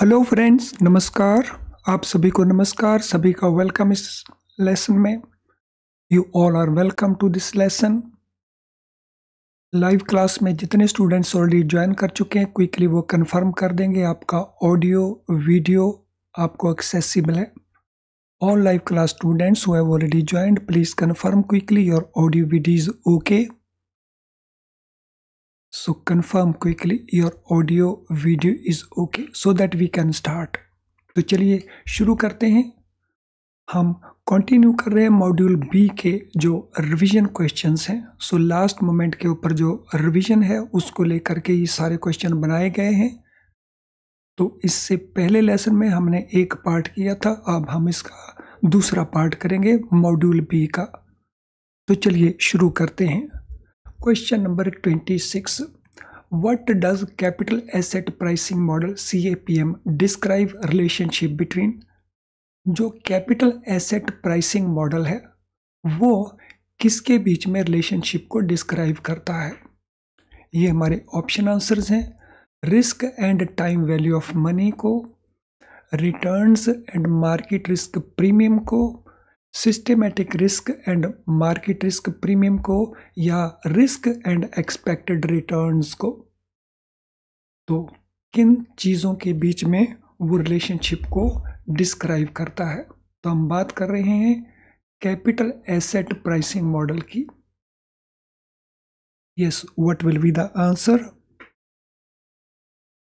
Hello friends नमस्कार आप सभी को नमस्कार सभी का वेलकम इस लेसन में you all are welcome to this lesson live class में जितने स्टूडेंट्स ऑलरेडी ज्वाइन कर चुके हैं क्विकली वो कंफर्म कर देंगे आपका ऑडियो वीडियो आपको एक्सेसिबल है ऑल लाइव क्लास स्टूडेंट्स हुए already joined please confirm quickly your audio video is okay so confirm quickly your audio video is okay so that we can start तो चलिए शुरू करते हैं हम कंटिन्यू कर रहे हैं मॉड्यूल बी के जो रिवीजन क्वेश्चंस हैं सो लास्ट मोमेंट के ऊपर जो रिवीजन है उसको लेकर के ये सारे क्वेश्चन बनाए गए हैं तो इससे पहले लेसन में हमने एक पार्ट किया था अब हम इसका दूसरा पार्ट करेंगे मॉड्यूल बी का तो चलिए शुरू करते हैं question number twenty six what does capital asset pricing model C A P M describe relationship between जो कैपिटल एसेट प्राइसिंग मॉडल है वो किसके बीच में रिलेशनशिप को डिस्क्राइब करता है ये हमारे ऑप्शन आंसर्स हैं risk and time value of money को returns and market risk premium को systematic risk and market risk premium को या रिस्क एंड एक्सपेक्टेड रिटर्न्स को तो किन चीज़ों के बीच में वो रिलेशनशिप को डिस्क्राइब करता है तो हम बात कर रहे हैं कैपिटल एसेट प्राइसिंग मॉडल की yes what will be the answer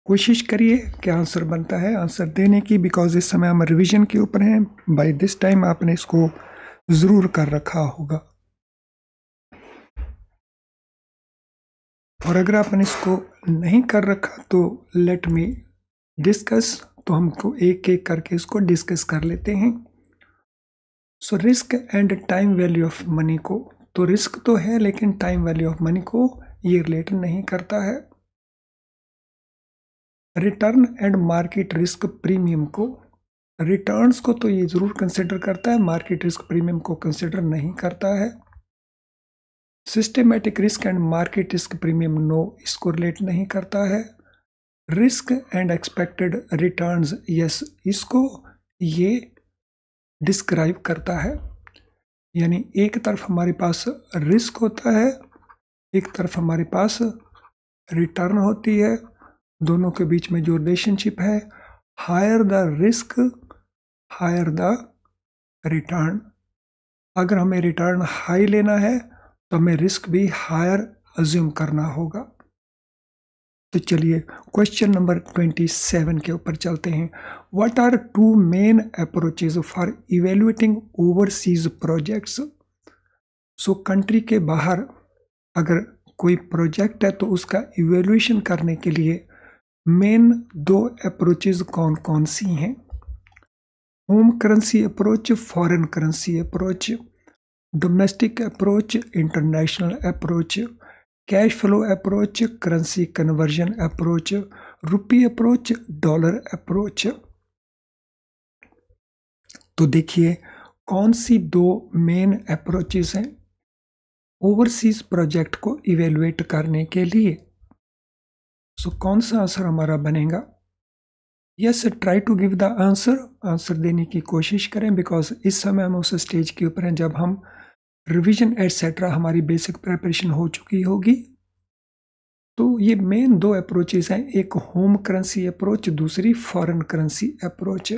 कोशिश करिए कि आंसर बनता है आंसर देने की बिकॉज इस समय हम रिविजन के ऊपर हैं बाय दिस टाइम आपने इसको ज़रूर कर रखा होगा और अगर आपने इसको नहीं कर रखा तो लेट मी डिस्कस तो हमको एक एक करके इसको डिस्कस कर लेते हैं so risk and time value of money को तो रिस्क तो है लेकिन टाइम वैल्यू ऑफ मनी को ये रिलेट नहीं करता है return and market risk premium को रिटर्न्स को तो ये ज़रूर कंसिडर करता है मार्केट रिस्क प्रीमियम को कंसिडर नहीं करता है systematic risk and market risk premium no इसको रिलेट नहीं करता है risk and expected returns yes इसको ये डिस्क्राइब करता है यानी एक तरफ हमारे पास रिस्क होता है एक तरफ हमारे पास रिटर्न होती है दोनों के बीच में जो रिलेशनशिप है higher the risk higher the return अगर हमें रिटर्न हाई लेना है तो हमें रिस्क भी हायर अज्यूम करना होगा तो चलिए क्वेश्चन नंबर ट्वेंटी सेवन के ऊपर चलते हैं what are two main approaches for evaluating overseas projects so country के बाहर अगर कोई प्रोजेक्ट है तो उसका इवेल्युएशन करने के लिए मेन दो अप्रोचेज कौन कौन सी हैं home currency approach foreign currency approach domestic approach international approach cash flow approach currency conversion approach rupee approach dollar approach तो देखिए कौन सी दो मेन अप्रोचेस हैं ओवरसीज प्रोजेक्ट को इवेलुएट करने के लिए सो so, कौन सा आंसर हमारा बनेगा yes try to give the answer answer देने की कोशिश करें बिकॉज इस समय हम उस स्टेज के ऊपर हैं जब हम रिवीजन एट्सेट्रा हमारी बेसिक प्रेपरेशन हो चुकी होगी तो ये मेन दो अप्रोचेज हैं एक होम करेंसी अप्रोच दूसरी foreign currency approach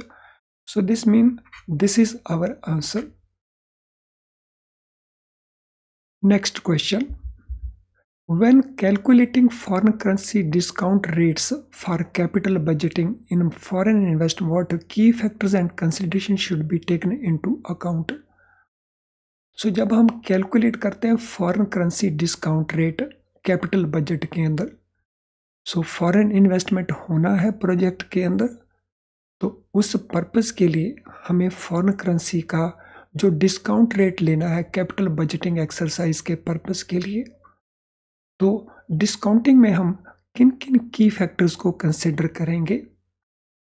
so this mean this is our answer next question When calculating foreign currency discount rates for capital budgeting in foreign investment, what key factors and considerations should be taken into account? so, जब हम calculate करते हैं foreign currency discount rate capital budget के अंदर so foreign investment होना है project के अंदर तो उस purpose के लिए हमें foreign currency का जो डिस्काउंट रेट लेना है कैपिटल बजटिंग एक्सरसाइज के पर्पस के लिए तो डिस्काउंटिंग में हम किन किन की फैक्टर्स को कंसिडर करेंगे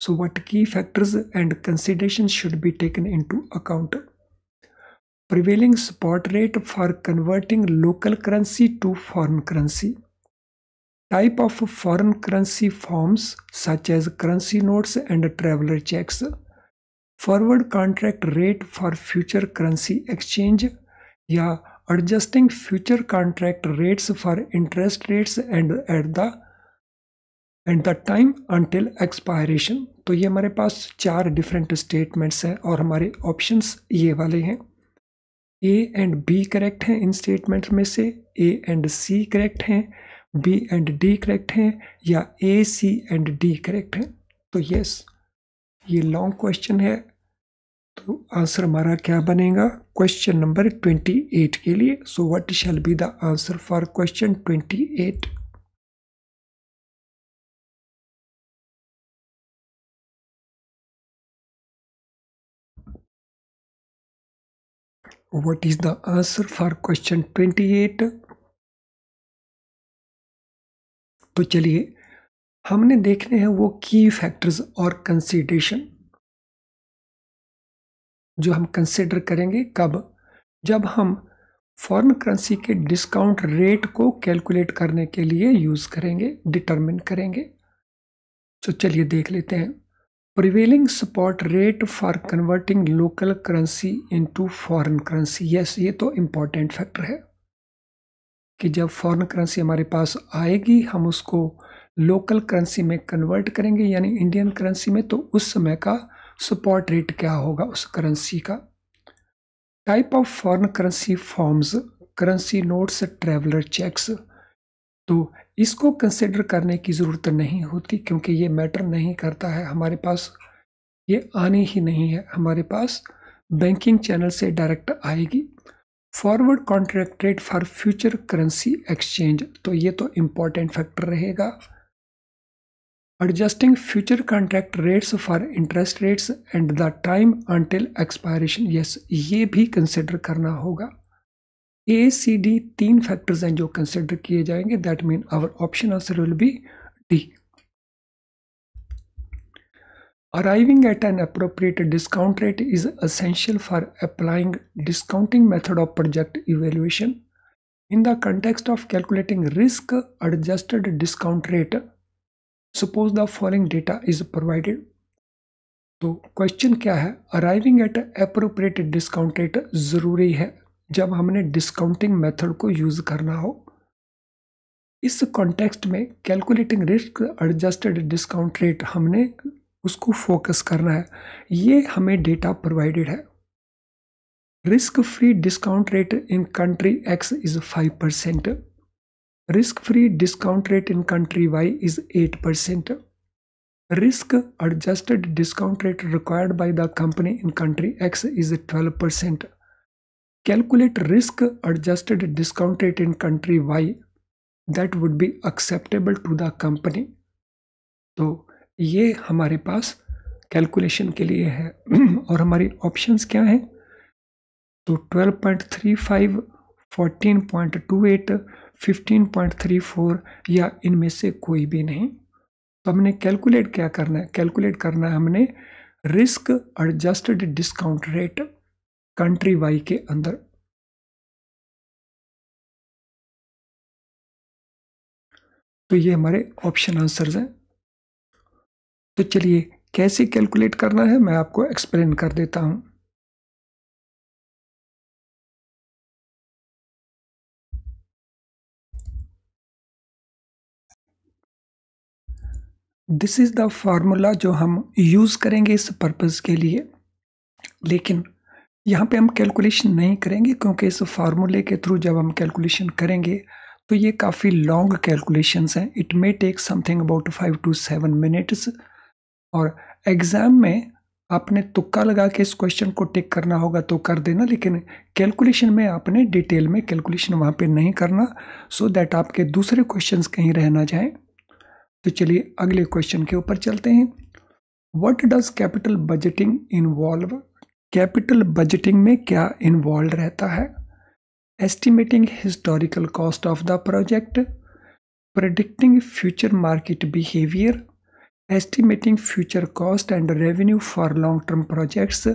so what key factors and considerations should be taken into account prevailing spot rate for converting local currency to foreign currency type of foreign currency forms such as currency notes and traveller cheques forward contract rate for future currency exchange या adjusting future contract rates for interest rates and at the at the time until expiration तो ये हमारे पास चार different statements हैं और हमारे options ये वाले हैं ए एंड बी करेक्ट हैं इन स्टेटमेंट में से ए एंड सी करेक्ट हैं बी एंड डी करेक्ट हैं या A C and D correct हैं तो यस ये लॉन्ग क्वेश्चन है तो आंसर हमारा क्या बनेगा क्वेश्चन नंबर ट्वेंटी एट के लिए so what shall be the answer for question twenty eight what is the answer for question eight तो चलिए हमने देखने हैं वो की फैक्टर्स और कंसीडेशन जो हम कंसिडर करेंगे कब जब हम फॉरेन करेंसी के डिस्काउंट रेट को कैलकुलेट करने के लिए यूज़ करेंगे डिटरमिन करेंगे तो चलिए देख लेते हैं prevailing spot rate for converting local currency into foreign currency yes ये तो इम्पॉर्टेंट फैक्टर है कि जब फॉरेन करेंसी हमारे पास आएगी हम उसको लोकल करेंसी में कन्वर्ट करेंगे यानी इंडियन करेंसी में तो उस समय का सपोर्ट रेट क्या होगा उस करेंसी का type of foreign currency forms currency notes traveller cheques तो इसको कंसिडर करने की ज़रूरत नहीं होती क्योंकि ये मैटर नहीं करता है हमारे पास ये आनी ही नहीं है हमारे पास बैंकिंग चैनल से डायरेक्ट आएगी forward contract rate for future currency exchange तो ये तो इम्पोर्टेंट फैक्टर रहेगा adjusting future contract rates for interest rates and the time until expiration yes ये भी consider करना होगा ए सी डी तीन फैक्टर्स हैं जो कंसिडर किए जाएंगे that mean our option answer will be D Arriving at an appropriate discount rate is essential for applying discounting method of project evaluation. In the context of calculating risk adjusted discount rate, suppose the following data is provided तो question क्या है arriving at appropriate discount rate ज़रूरी है जब हमने discounting method को use करना हो इस कॉन्टेक्स्ट में calculating risk adjusted discount rate हमने उसको फोकस करना है ये हमें डेटा प्रोवाइडेड है risk free discount rate in country X is five percent risk free discount rate in country Y is eight percent risk adjusted discount rate required by the company in country X is twelve percent calculate risk adjusted discount rate in country Y that would be acceptable to the company तो ये हमारे पास calculation के लिए है और हमारी option क्या हैं तो twelve point three five fourteen point two eight 15.34 या इनमें से कोई भी नहीं तो हमने कैलकुलेट क्या करना है कैलकुलेट करना है हमने risk adjusted discount rate country Y के अंदर तो ये हमारे ऑप्शन आंसर्स हैं तो चलिए कैसे कैलकुलेट करना है मैं आपको एक्सप्लेन कर देता हूँ दिस इज़ द फार्मूला जो हम यूज़ करेंगे इस पर्पज़ के लिए लेकिन यहाँ पे हम कैलकुलेशन नहीं करेंगे क्योंकि इस फार्मूले के थ्रू जब हम कैलकुलेशन करेंगे तो ये काफ़ी लॉन्ग कैलकुलेशंस हैं it may take something about five to seven minutes और एग्ज़ाम में आपने तुक्का लगा के इस क्वेश्चन को टिक करना होगा तो कर देना लेकिन कैलकुलेशन में आपने डिटेल में कैलकुलेशन वहाँ पे नहीं करना सो so दैट आपके दूसरे क्वेश्चंस कहीं रहना ना जाएं तो चलिए अगले क्वेश्चन के ऊपर चलते हैं what does capital budgeting involve capital budgeting में क्या इन्वॉल्व रहता है estimating historical cost of the project predicting future market behaviour estimating future cost and revenue for long term projects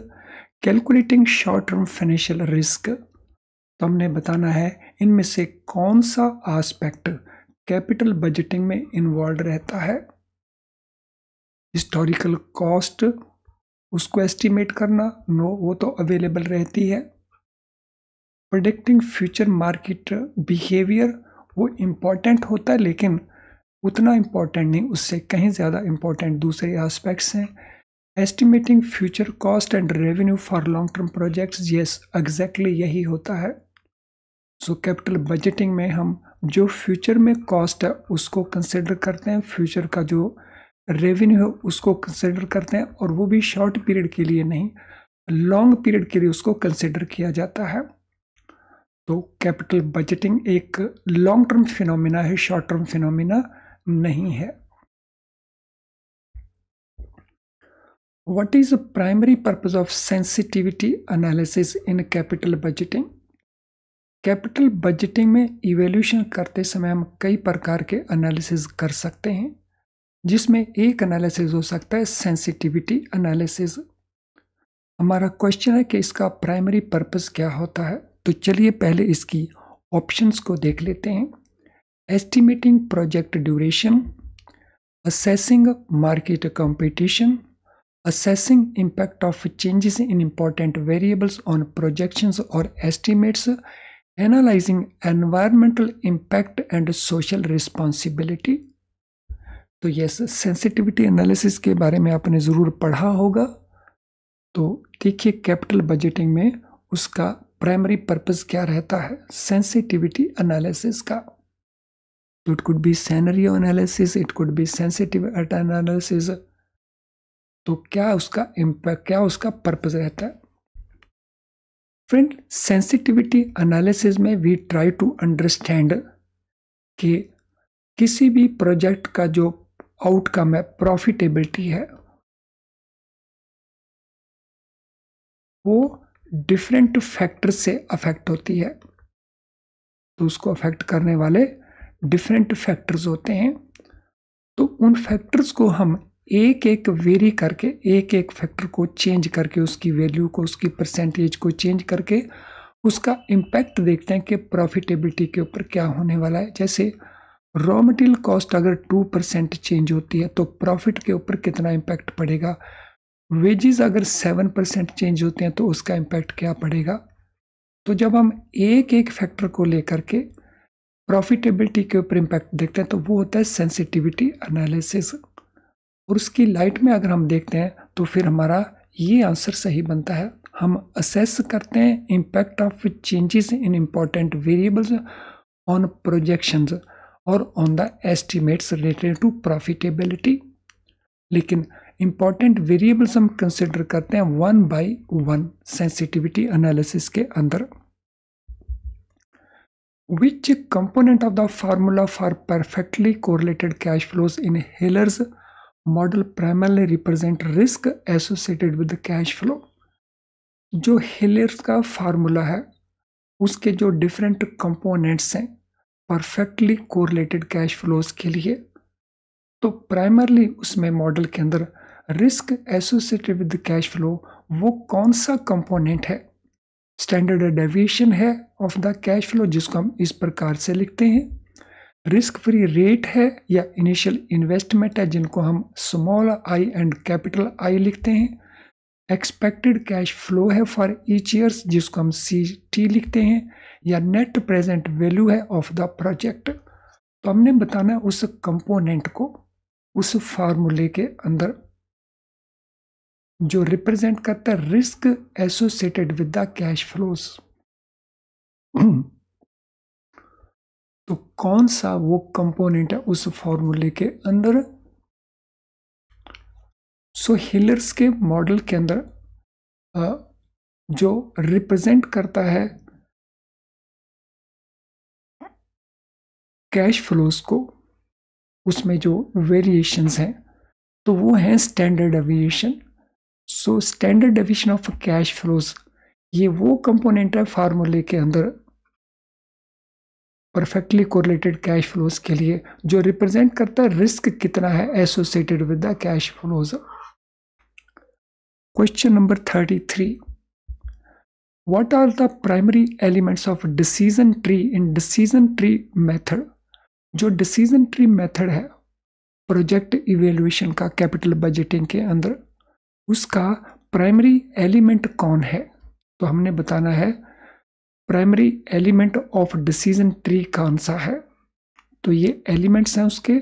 calculating short term financial risk तो हमने बताना है इनमें से कौन सा आस्पेक्ट कैपिटल बजटिंग में इन्वॉल्व रहता है हिस्टोरिकल कॉस्ट उसको एस्टिमेट करना नो वो तो अवेलेबल रहती है प्रोडिक्टिंग फ्यूचर मार्केट बिहेवियर वो इम्पॉर्टेंट होता है लेकिन उतना इम्पॉर्टेंट नहीं उससे कहीं ज़्यादा इम्पॉर्टेंट दूसरे एस्पेक्ट्स हैं estimating future cost and revenue for long term projects yes exactly यही होता है सो कैपिटल बजटिंग में हम जो फ्यूचर में कॉस्ट है उसको कंसिडर करते हैं फ्यूचर का जो रेवेन्यू है उसको कंसिडर करते हैं और वो भी शॉर्ट पीरियड के लिए नहीं लॉन्ग पीरियड के लिए उसको कंसिडर किया जाता है तो कैपिटल बजटिंग एक लॉन्ग टर्म फिनोमिना है शॉर्ट टर्म फिनोमिना नहीं है what is the primary purpose of sensitivity analysis in capital budgeting capital budgeting में इवेल्यूशन करते समय हम कई प्रकार के एनालिसिस कर सकते हैं जिसमें एक एनालिसिस हो सकता है सेंसिटिविटी एनालिसिस हमारा क्वेश्चन है कि इसका प्राइमरी पर्पस क्या होता है तो चलिए पहले इसकी ऑप्शंस को देख लेते हैं estimating project duration assessing market competition assessing impact of changes in important variables on projection और estimates analyzing environmental impact and social responsibility तो ये सेंसिटिविटी एनालिसिस के बारे में आपने ज़रूर पढ़ा होगा तो देखिए कैपिटल बजटिंग में उसका प्राइमरी पर्पस क्या रहता है सेंसिटिविटी एनालिसिस का तो it could be scenario analysis it could be sensitive analysis तो क्या उसका इम्पैक्ट क्या उसका पर्पस रहता है फ्रेंड सेंसिटिविटी एनालिसिस में वी ट्राई टू अंडरस्टैंड कि किसी भी प्रोजेक्ट का जो आउटकम है प्रॉफिटेबिलिटी है वो डिफरेंट फैक्टर से अफेक्ट होती है तो उसको अफेक्ट करने वाले डिफरेंट फैक्टर्स होते हैं तो उन फैक्टर्स को हम एक एक वेरी करके एक एक फैक्टर को चेंज करके उसकी वैल्यू को उसकी परसेंटेज को चेंज करके उसका इम्पैक्ट देखते हैं कि प्रॉफिटेबिलिटी के ऊपर क्या होने वाला है जैसे रॉ मटेरियल कॉस्ट अगर टू परसेंट चेंज होती है तो प्रॉफिट के ऊपर कितना इम्पैक्ट पड़ेगा वेजेस अगर सेवन परसेंट चेंज होते हैं तो उसका इम्पैक्ट क्या पड़ेगा तो जब हम एक एक फैक्टर को लेकर के प्रॉफिटेबिलिटी के ऊपर इम्पैक्ट देखते हैं तो वो होता है सेंसिटिविटी एनालिसिस और उसकी लाइट में अगर हम देखते हैं तो फिर हमारा ये आंसर सही बनता है हम असेस करते हैं impact of changes in important variables on projections और on the estimates related to profitability लेकिन इम्पॉर्टेंट वेरिएबल्स हम कंसिडर करते हैं one by one sensitivity analysis के अंदर which component of the formula for perfectly correlated cash flows in Hillier's model primarily represent risk associated with the cash flow जो Hillier's का formula है उसके जो डिफरेंट कंपोनेंट्स हैं परफेक्टली कोरिलेटेड कैश फ्लोज के लिए तो प्राइमरली उसमें मॉडल के अंदर risk associated with cash flow वो कौन सा कंपोनेंट है स्टैंडर्ड डेविएशन है ऑफ द कैश फ्लो जिसको हम इस प्रकार से लिखते हैं रिस्क फ्री रेट है या इनिशियल इन्वेस्टमेंट है जिनको हम small I and capital I लिखते हैं एक्सपेक्टेड कैश फ्लो है फॉर ईच ईयर्स जिसको हम सी टी लिखते हैं या नेट प्रेजेंट वैल्यू है ऑफ द प्रोजेक्ट तो हमने बताना उस कंपोनेंट को उस फार्मूले के अंदर जो रिप्रेजेंट करता है risk associated with the cash flows तो कौन सा वो कंपोनेंट है उस फॉर्मूले के अंदर सो so, हिलर्स के मॉडल के अंदर जो रिप्रेजेंट करता है कैश फ्लोज को उसमें जो वेरिएशंस हैं तो वो हैं standard deviation so standard deviation of cash flows ये वो कंपोनेंट है फार्मूले के अंदर परफेक्टली कोरिलेटेड कैश फ्लोज के लिए जो रिप्रेजेंट करता है रिस्क कितना है associated with the cash flows question number thirty three what are the primary elements of decision tree in decision tree method जो डिसीजन ट्री मैथड है प्रोजेक्ट इवेल्युएशन का कैपिटल बजटिंग के अंदर उसका प्राइमरी एलिमेंट कौन है तो हमने बताना है primary element of decision tree कौन सा है तो ये एलिमेंट्स हैं उसके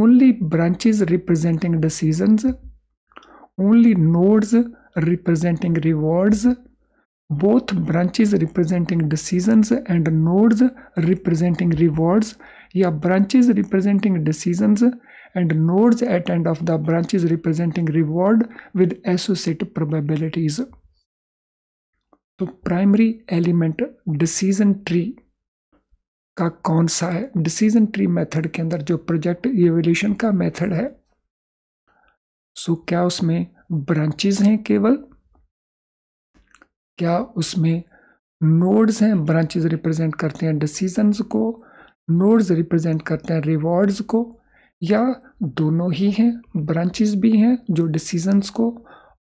only branches representing decisions only nodes representing rewards both branches representing decisions and nodes representing rewards या branches representing decisions and nodes at end of the branches representing reward with associate probabilities तो primary element decision tree का कौन सा है decision tree method के अंदर जो project evolution का मेथड है सो क्या उसमें ब्रांचेज हैं केवल क्या उसमें नोड्स हैं ब्रांचेज रिप्रेजेंट करते हैं डिसीजंस को नोड्स रिप्रेजेंट करते हैं रिवॉर्ड्स को या दोनों ही हैं ब्रांचेज भी हैं जो डिसीजंस को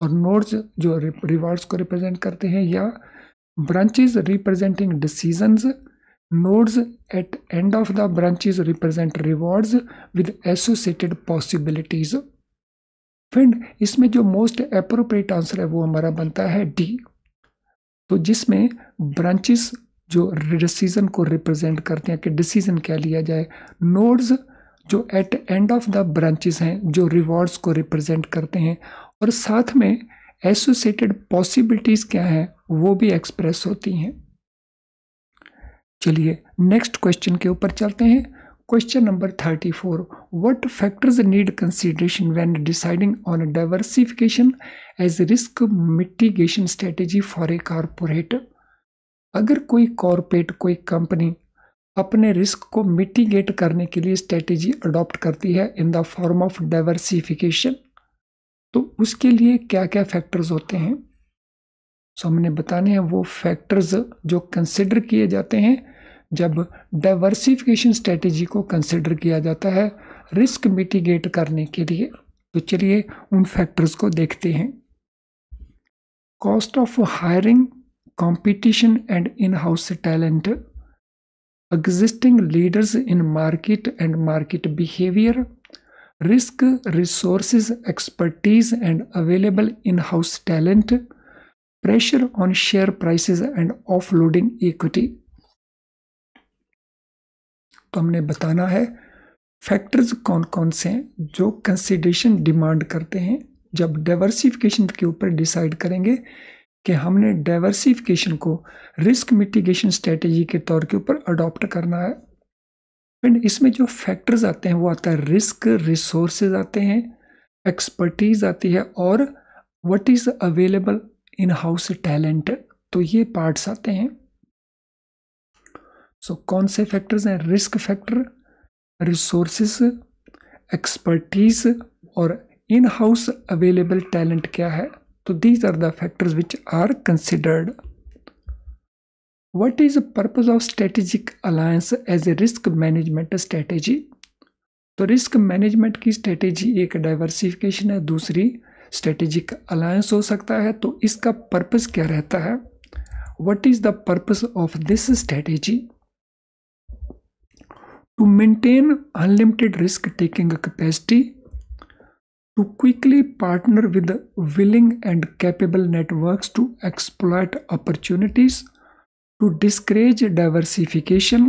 और नोड्स जो रिवार्ड्स को रिप्रेजेंट करते हैं या branches representing decisions nodes at end of the branches represent rewards with associated possibilities friend इसमें जो मोस्ट अप्रोप्रिएट आंसर है वो हमारा बनता है डी तो जिसमें ब्रांचेस जो डिसीजन को रिप्रेजेंट करते हैं कि डिसीजन क्या लिया जाए नोड्स जो at end of the branches हैं जो रिवॉर्ड्स को रिप्रेजेंट करते हैं और साथ में एसोसिएटेड पॉसिबिलिटीज क्या है वो भी एक्सप्रेस होती हैं चलिए नेक्स्ट क्वेश्चन के ऊपर चलते हैं question number thirty four what factors need consideration when deciding on diversification as risk mitigation strategy for a corporate अगर कोई कॉरपोरेट कोई कंपनी अपने रिस्क को मिटिगेट करने के लिए स्ट्रेटेजी अडॉप्ट करती है in the form of diversification तो उसके लिए क्या क्या फैक्टर्स होते हैं सो हमने बताने हैं वो फैक्टर्स जो कंसिडर किए जाते हैं जब डाइवर्सिफिकेशन स्ट्रेटजी को कंसिडर किया जाता है रिस्क मिटिगेट करने के लिए तो चलिए उन फैक्टर्स को देखते हैं cost of hiring competition and in house talent existing leaders in market and market behaviour risk, resources, expertise, and available in house talent, pressure on share prices, and offloading equity. तो हमने बताना है factors कौन कौन से हैं जो consideration demand करते हैं जब डाइवर्सिफिकेशन के ऊपर डिसाइड करेंगे कि हमने डाइवर्सिफिकेशन को रिस्क मिटिगेशन स्ट्रेटजी के तौर के ऊपर अडॉप्ट करना है एंड इसमें जो फैक्टर्स आते हैं वो आता है रिस्क रिसोर्सेज आते हैं एक्सपर्टीज आती है और what is available in house talent तो ये पार्ट्स आते हैं सो so, कौन से फैक्टर्स हैं रिस्क फैक्टर रिसोर्सेस एक्सपर्टीज और इन हाउस अवेलेबल टैलेंट क्या है तो these are the factors which are considered what is the purpose of strategic alliance as a risk management strategy तो रिस्क मैनेजमेंट की strategy एक diversification है दूसरी strategic alliance हो सकता है तो इसका पर्पज क्या रहता है what is the purpose of this strategy to maintain unlimited risk taking capacity to quickly partner with willing and capable network to exploit opportunities to discourage diversification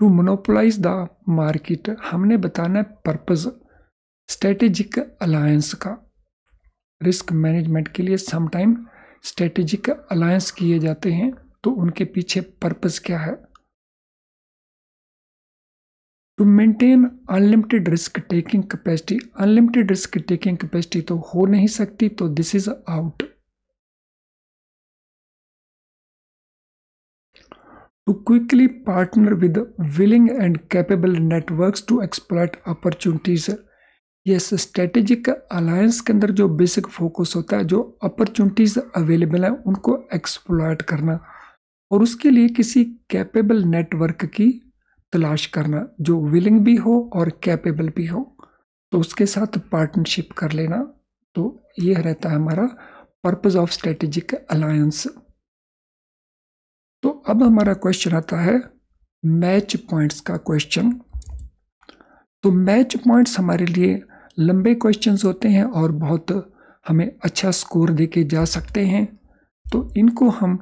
to monopolise the market हमने बताना है purpose strategic alliance का risk management के लिए sometime strategic alliance किए जाते हैं तो उनके पीछे पर्पज़ क्या है to maintain unlimited risk taking capacity unlimited risk taking capacity तो हो नहीं सकती तो this is out to quickly partner with willing and capable networks to exploit opportunities yes strategic alliance के अंदर जो बेसिक फोकस होता है जो अपॉर्चुनिटीज़ अवेलेबल हैं उनको एक्सप्लॉयट करना और उसके लिए किसी कैपेबल नेटवर्क की तलाश करना जो विलिंग भी हो और कैपेबल भी हो तो उसके साथ पार्टनरशिप कर लेना तो ये रहता है हमारा पर्पज़ ऑफ स्ट्रेटेजिक अलायंस अब हमारा क्वेश्चन आता है मैच पॉइंट्स का क्वेश्चन तो मैच पॉइंट्स हमारे लिए लंबे क्वेश्चंस होते हैं और बहुत हमें अच्छा स्कोर दे के जा सकते हैं तो इनको हम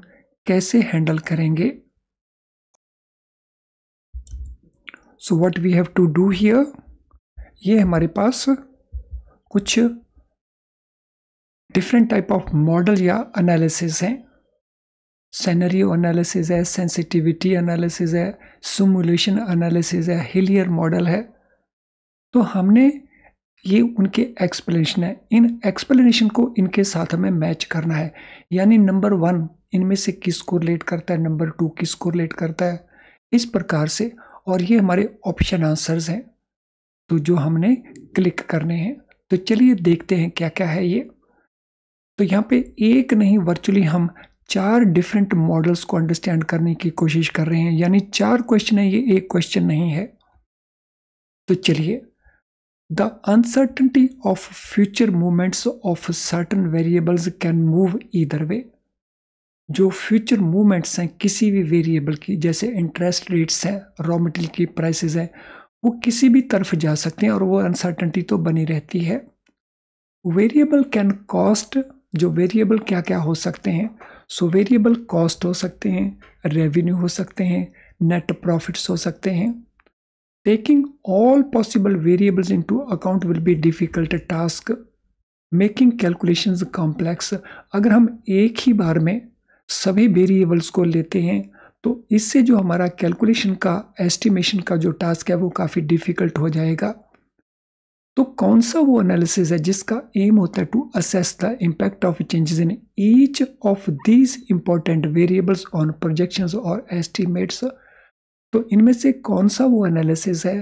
कैसे हैंडल करेंगे so what we have to do here ये हमारे पास कुछ डिफरेंट टाइप ऑफ मॉडल या एनालिसिस हैं सैनरियो एनालिसिस है सेंसिटिविटी एनालिसिस है सिमुलेशन एनालिसिस है हिलियर मॉडल है तो हमने ये उनके एक्सप्लेनेशन है इन एक्सप्लेनेशन को इनके साथ हमें मैच करना है यानी नंबर वन इनमें से किस को रिलेट करता है नंबर टू किस को रिलेट करता है इस प्रकार से और ये हमारे ऑप्शन आंसर्स हैं तो जो हमने क्लिक करने हैं तो चलिए देखते हैं क्या क्या है ये तो यहाँ पे एक नहीं वर्चुअली हम चार डिफरेंट मॉडल्स को अंडरस्टैंड करने की कोशिश कर रहे हैं यानी चार क्वेश्चन है ये एक क्वेश्चन नहीं है तो चलिए the uncertainty of future movements of certain variables can move इधर वे जो फ्यूचर मूवमेंट्स हैं किसी भी वेरिएबल की जैसे इंटरेस्ट रेट्स हैं रॉ मटेरियल की प्राइसेस हैं वो किसी भी तरफ जा सकते हैं और वो अनसर्टनटी तो बनी रहती है वेरिएबल कैन कॉस्ट जो वेरिएबल क्या क्या हो सकते हैं सो वेरिएबल कॉस्ट हो सकते हैं रेवेन्यू हो सकते हैं नेट प्रॉफिट्स हो सकते हैं taking all possible variables into account will be difficult task making calculations complex अगर हम एक ही बार में सभी वेरिएबल्स को लेते हैं तो इससे जो हमारा कैलकुलेशन का एस्टिमेशन का जो टास्क है वो काफ़ी डिफ़िकल्ट हो जाएगा तो कौन सा वो एनालिसिस है जिसका एम होता है to assess the impact of changes in each of these important variables on projections और एस्टिमेट्स तो इनमें से कौन सा वो एनालिसिस है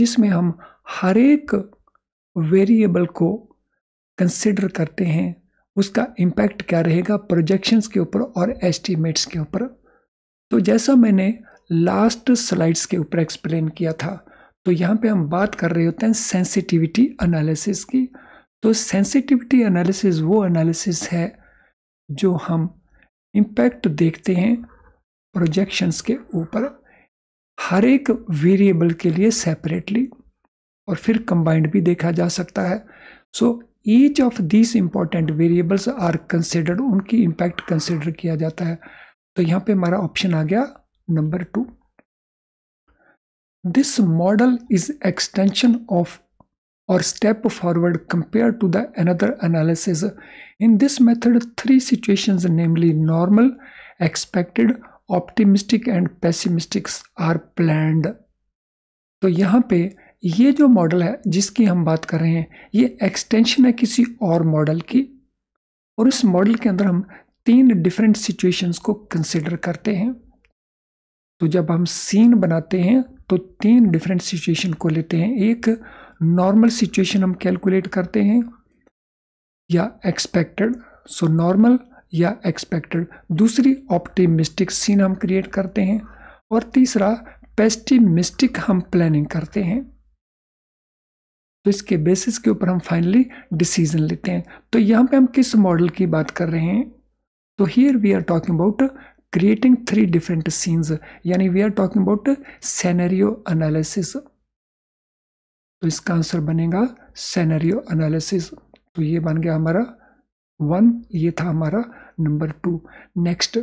जिसमें हम हर एक वेरिएबल को कंसिडर करते हैं उसका इम्पैक्ट क्या रहेगा प्रोजेक्शंस के ऊपर और एस्टिमेट्स के ऊपर तो जैसा मैंने लास्ट स्लाइड्स के ऊपर एक्सप्लेन किया था तो यहाँ पे हम बात कर रहे होते हैं सेंसिटिविटी एनालिसिस की तो सेंसिटिविटी एनालिसिस वो एनालिसिस है जो हम इम्पैक्ट देखते हैं प्रोजेक्शंस के ऊपर हर एक वेरिएबल के लिए सेपरेटली और फिर कंबाइंड भी देखा जा सकता है so each of these important variables are considered उनकी इम्पैक्ट कंसिडर किया जाता है तो यहाँ पे हमारा ऑप्शन आ गया number two This model is extension of or step forward compared to the another analysis. In this method, three situations namely normal, expected, optimistic and pessimistic are planned. तो यहाँ पे ये जो मॉडल है जिसकी हम बात कर रहे हैं ये एक्सटेंशन है किसी और मॉडल की और इस मॉडल के अंदर हम तीन डिफरेंट सिचुएशंस को कंसिडर करते हैं तो जब हम सीन बनाते हैं तो तीन डिफरेंट सिचुएशन को लेते हैं एक नॉर्मल सिचुएशन हम कैलकुलेट करते हैं या एक्सपेक्टेड सो नॉर्मल या एक्सपेक्टेड दूसरी ऑप्टिमिस्टिक सीन हम क्रिएट करते हैं और तीसरा पेस्टिमिस्टिक हम प्लानिंग करते हैं तो इसके बेसिस के ऊपर हम फाइनली डिसीजन लेते हैं तो यहाँ पे हम किस मॉडल की बात कर रहे हैं तो here we are talking about creating three different scenes यानी we are talking about scenario analysis तो इसका आंसर बनेगा सेनेरियो एनालिसिस तो ये बन गया हमारा वन ये था हमारा number two next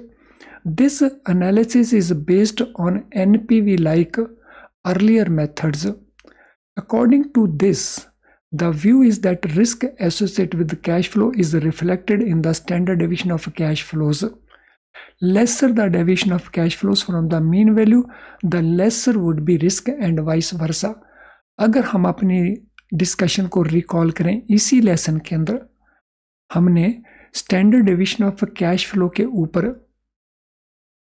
this analysis is based on N P V like earlier methods according to this The view is that risk associated with cash flow is reflected in the standard deviation of cash flows. Lesser the deviation of cash flows from the mean value, the lesser would be risk and vice versa. अगर हम अपनी discussion को recall करें इसी lesson के अंदर हमने standard deviation of cash flow के ऊपर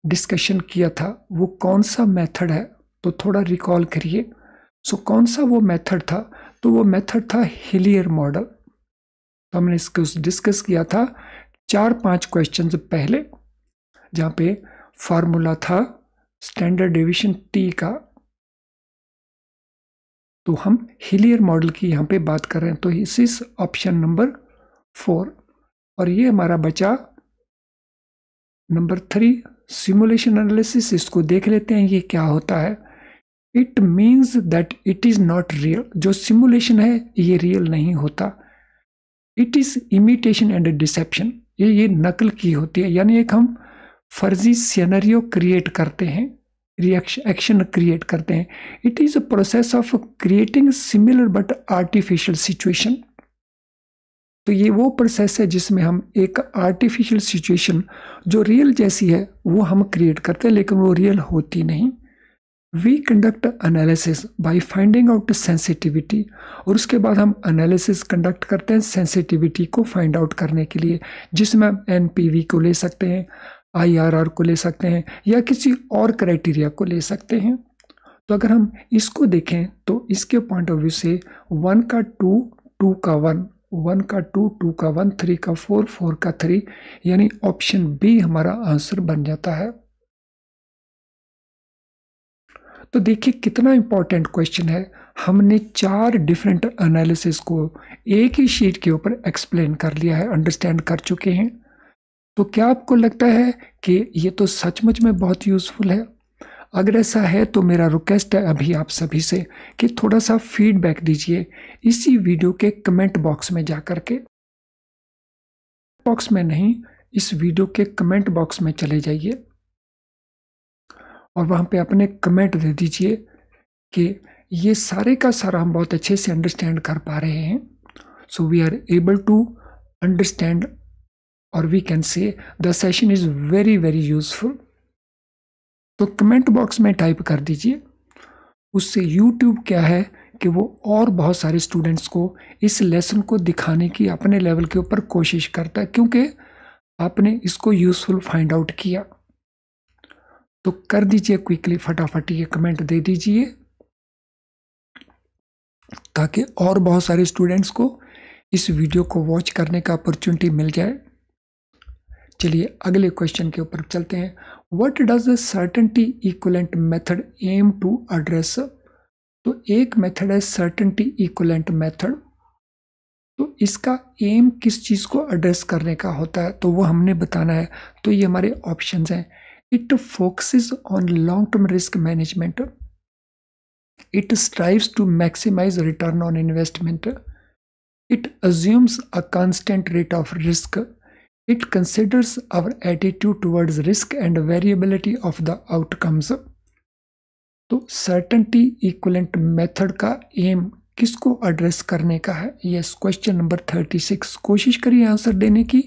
डिस्कशन किया था वो कौन सा मेथड है तो थोड़ा रिकॉल करिए सो so, कौन सा वो मेथड था तो वो मेथड था हिलियर मॉडल तो हमने इसको डिस्कस किया था चार पांच क्वेश्चंस पहले जहाँ पे फार्मूला था स्टैंडर्ड डिविशन टी का तो हम हिलियर मॉडल की यहाँ पे बात कर रहे हैं तो इस इस ऑप्शन नंबर फोर और ये हमारा बचा नंबर थ्री सिमुलेशन एनालिसिस इसको देख लेते हैं ये क्या होता है it means that it is not real जो सिमुलेशन है ये रियल नहीं होता it is imitation and deception ये ये नकल की होती है यानी एक हम फर्जी सीनरियो क्रिएट करते हैं रिएक्शन एक्शन क्रिएट करते हैं it is a process of creating similar but artificial situation तो ये वो प्रोसेस है जिसमें हम एक आर्टिफिशियल सिचुएशन जो रियल जैसी है वो हम क्रिएट करते हैं लेकिन वो रियल होती नहीं we conduct analysis by finding out sensitivity और उसके बाद हम अनालिसिस कंडक्ट करते हैं सेंसिटिविटी को फाइंड आउट करने के लिए जिसमें हम एन को ले सकते हैं आईआरआर को ले सकते हैं या किसी और क्राइटेरिया को ले सकते हैं तो अगर हम इसको देखें तो इसके पॉइंट ऑफ व्यू से वन का टू टू का वन वन का टू टू का वन थ्री का फोर फोर का थ्री यानी ऑप्शन बी हमारा आंसर बन जाता है तो देखिए कितना इंपॉर्टेंट क्वेश्चन है हमने चार डिफरेंट एनालिसिस को एक ही शीट के ऊपर एक्सप्लेन कर लिया है अंडरस्टैंड कर चुके हैं तो क्या आपको लगता है कि ये तो सचमुच में बहुत यूज़फुल है अगर ऐसा है तो मेरा रिक्वेस्ट है अभी आप सभी से कि थोड़ा सा फीडबैक दीजिए इसी वीडियो के कमेंट बॉक्स में जा कर के बॉक्स में नहीं इस वीडियो के कमेंट बॉक्स में चले जाइए और वहाँ पे अपने कमेंट दे दीजिए कि ये सारे का सारा हम बहुत अच्छे से अंडरस्टैंड कर पा रहे हैं so we are able to understand और we can say the session is very very useful तो कमेंट बॉक्स में टाइप कर दीजिए उससे यूट्यूब क्या है कि वो और बहुत सारे स्टूडेंट्स को इस लेसन को दिखाने की अपने लेवल के ऊपर कोशिश करता है क्योंकि आपने इसको यूज़फुल फाइंड आउट किया तो कर दीजिए क्विकली फटाफट ये कमेंट दे दीजिए ताकि और बहुत सारे स्टूडेंट्स को इस वीडियो को वॉच करने का अपॉर्चुनिटी मिल जाए चलिए अगले क्वेश्चन के ऊपर चलते हैं what does certainty equivalent method aim to address तो एक मेथड है सर्टनटी इक्वलेंट मेथड तो इसका एम किस चीज़ को एड्रेस करने का होता है तो वो हमने बताना है तो ये हमारे ऑप्शंस हैं it focuses on long term risk management it strives to maximise return on investment it assumes a constant rate of risk It considers our attitude towards risk and variability of the outcomes. तो certainty equivalent method का aim किसको address करने का है yes question number thirty six कोशिश करिए answer देने की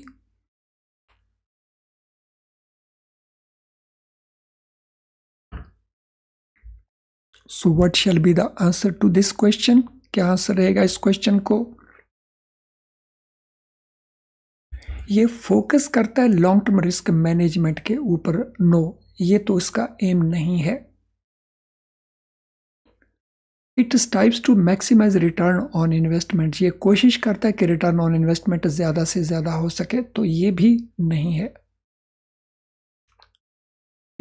so what shall be the answer to this question क्या आंसर रहेगा इस क्वेश्चन को ये फोकस करता है लॉन्ग टर्म रिस्क मैनेजमेंट के ऊपर नो ये तो इसका एम नहीं है it types to maximise return on investment ये कोशिश करता है कि रिटर्न ऑन इन्वेस्टमेंट ज़्यादा से ज़्यादा हो सके तो ये भी नहीं है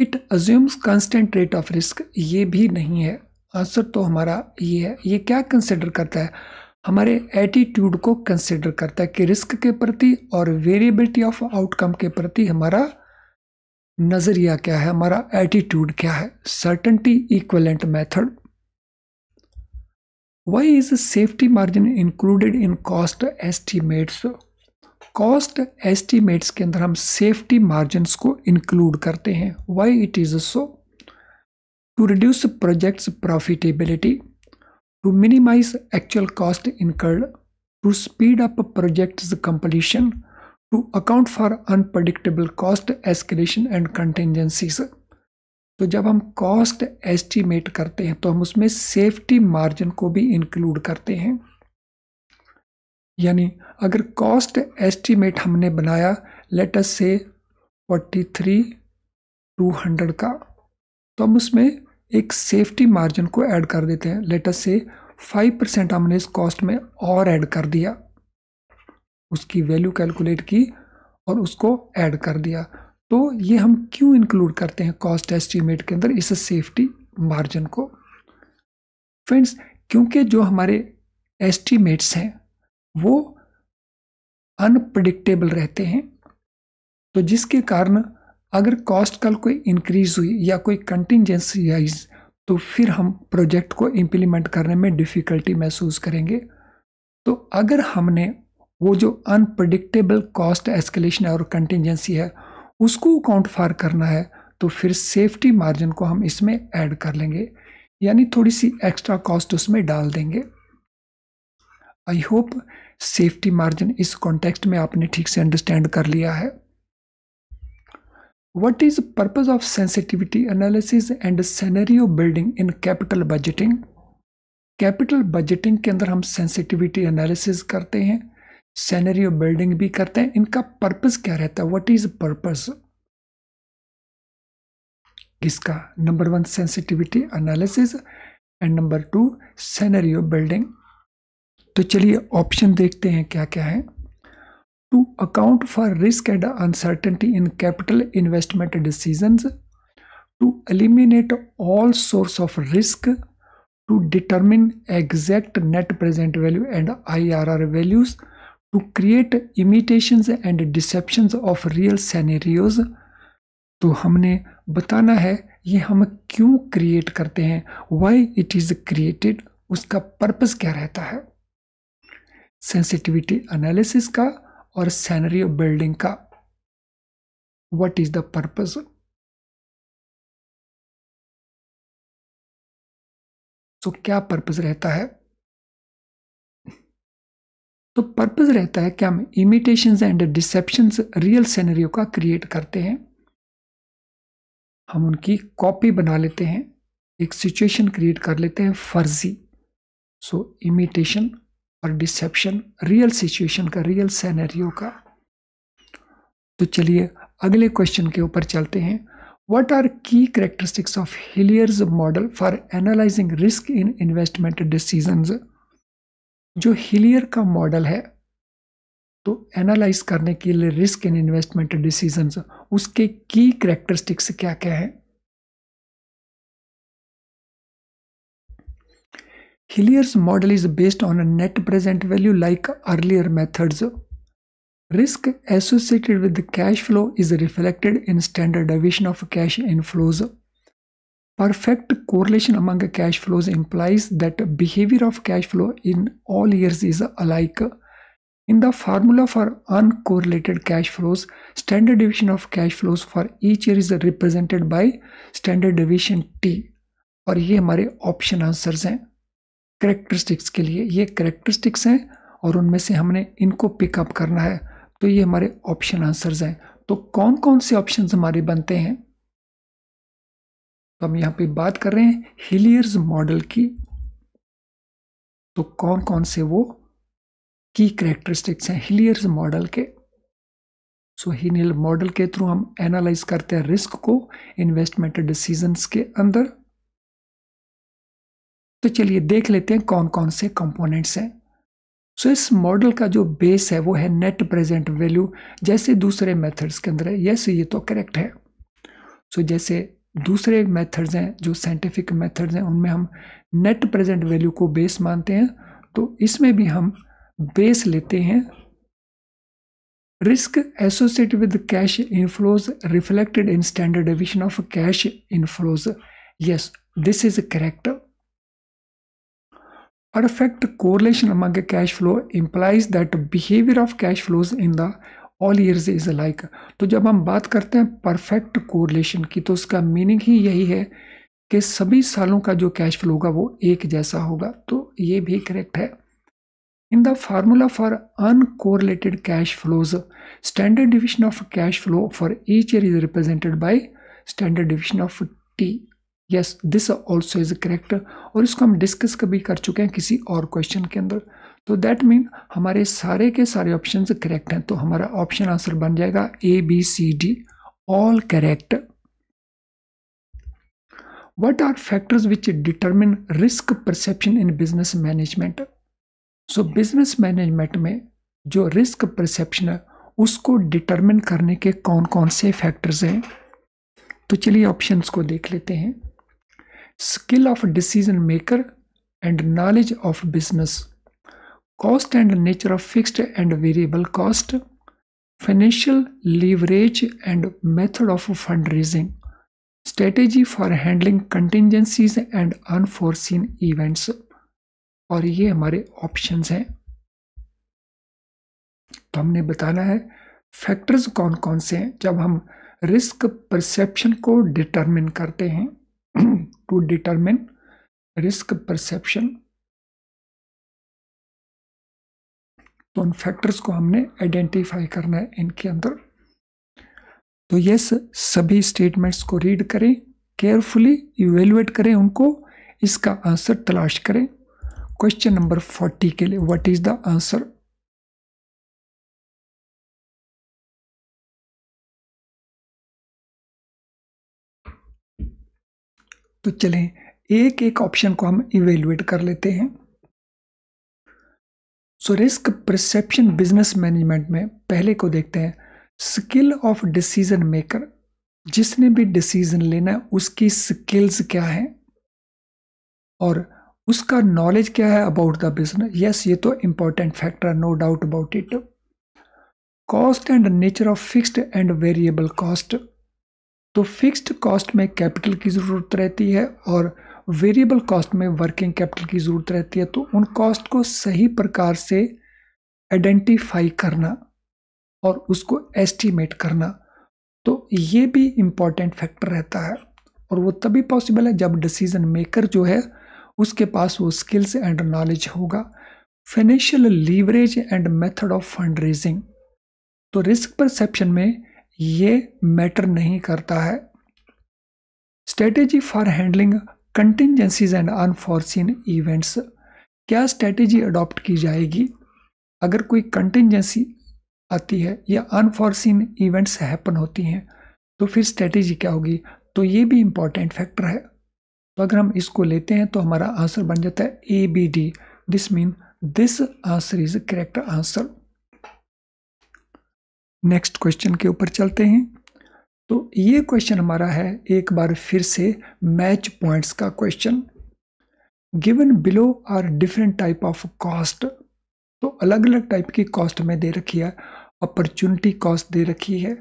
it assumes constant rate of risk ये भी नहीं है आंसर तो हमारा ये है ये क्या कंसिडर करता है हमारे एटीट्यूड को कंसिडर करता है कि रिस्क के प्रति और वेरिएबिलिटी ऑफ आउटकम के प्रति हमारा नज़रिया क्या है हमारा एटीट्यूड क्या है certainty equivalent method why is safety margin included in cost estimates cost estimates के अंदर हम सेफ्टी मार्जिन को इंक्लूड करते हैं why it is so to reduce projects profitability To minimize actual cost incurred, to speed up project's completion, to account for unpredictable cost escalation and contingencies. तो जब हम cost estimate करते हैं तो हम उसमें सेफ्टी मार्जिन को भी इंक्लूड करते हैं यानी अगर कॉस्ट एस्टीमेट हमने बनाया लेटस से 43 200 का तो हम उसमें एक सेफ्टी मार्जिन को ऐड कर देते हैं लेटस से फाइव परसेंट हमने इस कॉस्ट में और ऐड कर दिया उसकी वैल्यू कैलकुलेट की और उसको ऐड कर दिया तो ये हम क्यों इंक्लूड करते हैं कॉस्ट एस्टीमेट के अंदर इस सेफ्टी मार्जिन को फ्रेंड्स क्योंकि जो हमारे एस्टीमेट्स हैं वो अनप्रडिक्टेबल रहते हैं तो जिसके कारण अगर कॉस्ट कल कोई इंक्रीज हुई या कोई कंटिजेंसी आई तो फिर हम प्रोजेक्ट को इम्प्लीमेंट करने में डिफ़िकल्टी महसूस करेंगे तो अगर हमने वो जो अनप्रडिक्टेबल कॉस्ट एस्केलेशन और कंटिजेंसी है उसको काउंट फार करना है तो फिर सेफ्टी मार्जिन को हम इसमें ऐड कर लेंगे यानी थोड़ी सी एक्स्ट्रा कॉस्ट उसमें डाल देंगे आई होप सेफ्टी मार्जिन इस कॉन्टेक्स्ट में आपने ठीक से अंडरस्टैंड कर लिया है What is the purpose of sensitivity analysis and scenario building in capital budgeting? Capital budgeting के अंदर हम सेंसिटिविटी एनालिसिस करते हैं सैनरियो बिल्डिंग भी करते हैं इनका पर्पस क्या रहता है व्हाट इज पर्पस किसका number one sensitivity analysis and number two scenario building तो चलिए ऑप्शन देखते हैं क्या क्या है to account for risk and uncertainty in capital investment decisions, to eliminate all source of risk, to determine exact net present value and IRR values, to create imitations and deceptions of real scenarios. तो हमने बताना है ये हम क्यों create करते हैं why it is created उसका पर्पस क्या रहता है सेंसिटिविटी एनालिसिस का और सैनरी बिल्डिंग का वट इज़ द पर्पज़ तो क्या पर्पज़ रहता है तो पर्पज़ रहता है क्या हम imitations and deceptions real scenario का क्रिएट करते हैं हम उनकी कॉपी बना लेते हैं एक सिचुएशन क्रिएट कर लेते हैं फर्जी सो इमिटेशन और डिसेप्शन रियल सिचुएशन का रियल सैनरियो का तो चलिए अगले क्वेश्चन के ऊपर चलते हैं what are key characteristics of Hillier's model for analysing risk in investment decision जो हिलियर का मॉडल है तो एनालाइज करने के लिए रिस्क इन इन्वेस्टमेंट डिसीजन उसके की करेक्टरिस्टिक्स क्या क्या हैं Hillier's model is based on a net present value like earlier methods. Risk associated with the cash flow is reflected in standard deviation of cash inflows. Perfect correlation among cash flows implies that behavior of cash flow in all years is alike. In the formula for uncorrelated cash flows, standard deviation of cash flows for each year is represented by standard deviation t. और ये हमारे option answers हैं characteristics के लिए ये characteristics हैं और उनमें से हमने इनको पिकअप करना है तो ये हमारे ऑप्शन आंसर्स हैं तो कौन कौन से ऑप्शन हमारे बनते हैं तो हम यहाँ पे बात कर रहे हैं हिलियर्स मॉडल की तो कौन कौन से वो की करेक्टरिस्टिक्स हैं हिलियर्स मॉडल के सो हिनियल मॉडल के थ्रू हम एनालाइज करते हैं रिस्क को इन्वेस्टमेंट डिसीजंस के अंदर तो चलिए देख लेते हैं कौन कौन से कंपोनेंट्स हैं सो so, इस मॉडल का जो बेस है वो है नेट प्रेजेंट वैल्यू जैसे दूसरे मेथड्स के अंदर है यस yes, ये तो करेक्ट है सो so, जैसे दूसरे मेथड्स हैं जो साइंटिफिक मेथड्स हैं उनमें हम नेट प्रेजेंट वैल्यू को बेस मानते हैं तो इसमें भी हम बेस लेते हैं risk associate with cash inflows reflected in standard deviation of cash inflows yes this is correct Artifact correlation among a cash flow implies that behavior of cash flows in the all years is like तो जब हम बात करते हैं perfect correlation की तो उसका meaning ही यही है कि सभी सालों का जो कैश फ्लो होगा वो एक जैसा होगा तो ये भी करेक्ट है in the formula for uncorrelated cash flows standard deviation of cash flow for each year is represented by standard deviation of T yes this also is correct और इसको हम डिस्कस कभी कर चुके हैं किसी और क्वेश्चन के अंदर तो दैट मीन हमारे सारे के सारे ऑप्शन करेक्ट हैं तो हमारा ऑप्शन आंसर बन जाएगा A B C D all correct what are factors which determine risk perception in business management so business management में जो रिस्क परसेप्शन है उसको डिटर्मिन करने के कौन कौन से फैक्टर्स हैं तो चलिए ऑप्शन को देख लेते हैं skill of decision maker and knowledge of business cost and nature of fixed and variable cost financial leverage and method of fundraising strategy for handling contingencies and unforeseen events और ये हमारे ऑप्शंस हैं तो हमने बताना है फैक्टर्स कौन कौन से हैं जब हम रिस्क परसेप्शन को डिटरमिन करते हैं to determine risk परसेप्शन तो उन फैक्टर्स को हमने आइडेंटिफाई करना है इनके अंदर तो ये सभी स्टेटमेंट्स को रीड करें केयरफुली इवेलुएट करें उनको इसका आंसर तलाश करें क्वेश्चन नंबर फोर्टी के लिए व्हाट इज़ द आंसर तो चलें एक एक ऑप्शन को हम इवेलुएट कर लेते हैं so risk perception business management में पहले को देखते हैं स्किल ऑफ डिसीजन मेकर जिसने भी डिसीजन लेना है उसकी स्किल्स क्या है और उसका नॉलेज क्या है अबाउट द बिजनेस यस ये तो important factor no doubt about it cost and nature of fixed and variable cost तो फिक्स्ड कॉस्ट में कैपिटल की ज़रूरत रहती है और वेरिएबल कॉस्ट में वर्किंग कैपिटल की ज़रूरत रहती है तो उन कॉस्ट को सही प्रकार से आइडेंटिफाई करना और उसको एस्टिमेट करना तो ये भी इम्पॉर्टेंट फैक्टर रहता है और वो तभी पॉसिबल है जब डिसीजन मेकर जो है उसके पास वो स्किल्स एंड नॉलेज होगा financial leverage and method of fund raising तो रिस्क परसेप्शन में ये मैटर नहीं करता है strategy for handling contingencies and unfortunate events क्या स्ट्रेटेजी अडॉप्ट की जाएगी अगर कोई कंटिजेंसी आती है या अनफॉर्चुन इवेंट्स हैपन होती हैं तो फिर स्ट्रेटेजी क्या होगी तो ये भी इम्पॉर्टेंट फैक्टर है तो अगर हम इसको लेते हैं तो हमारा आंसर बन जाता है A B D this mean this answer is correct answer next question के ऊपर चलते हैं तो ये क्वेश्चन हमारा है एक बार फिर से मैच पॉइंट्स का question given below are different type of cost तो अलग अलग टाइप की कॉस्ट में दे रखी है अपॉर्चुनिटी कॉस्ट दे रखी है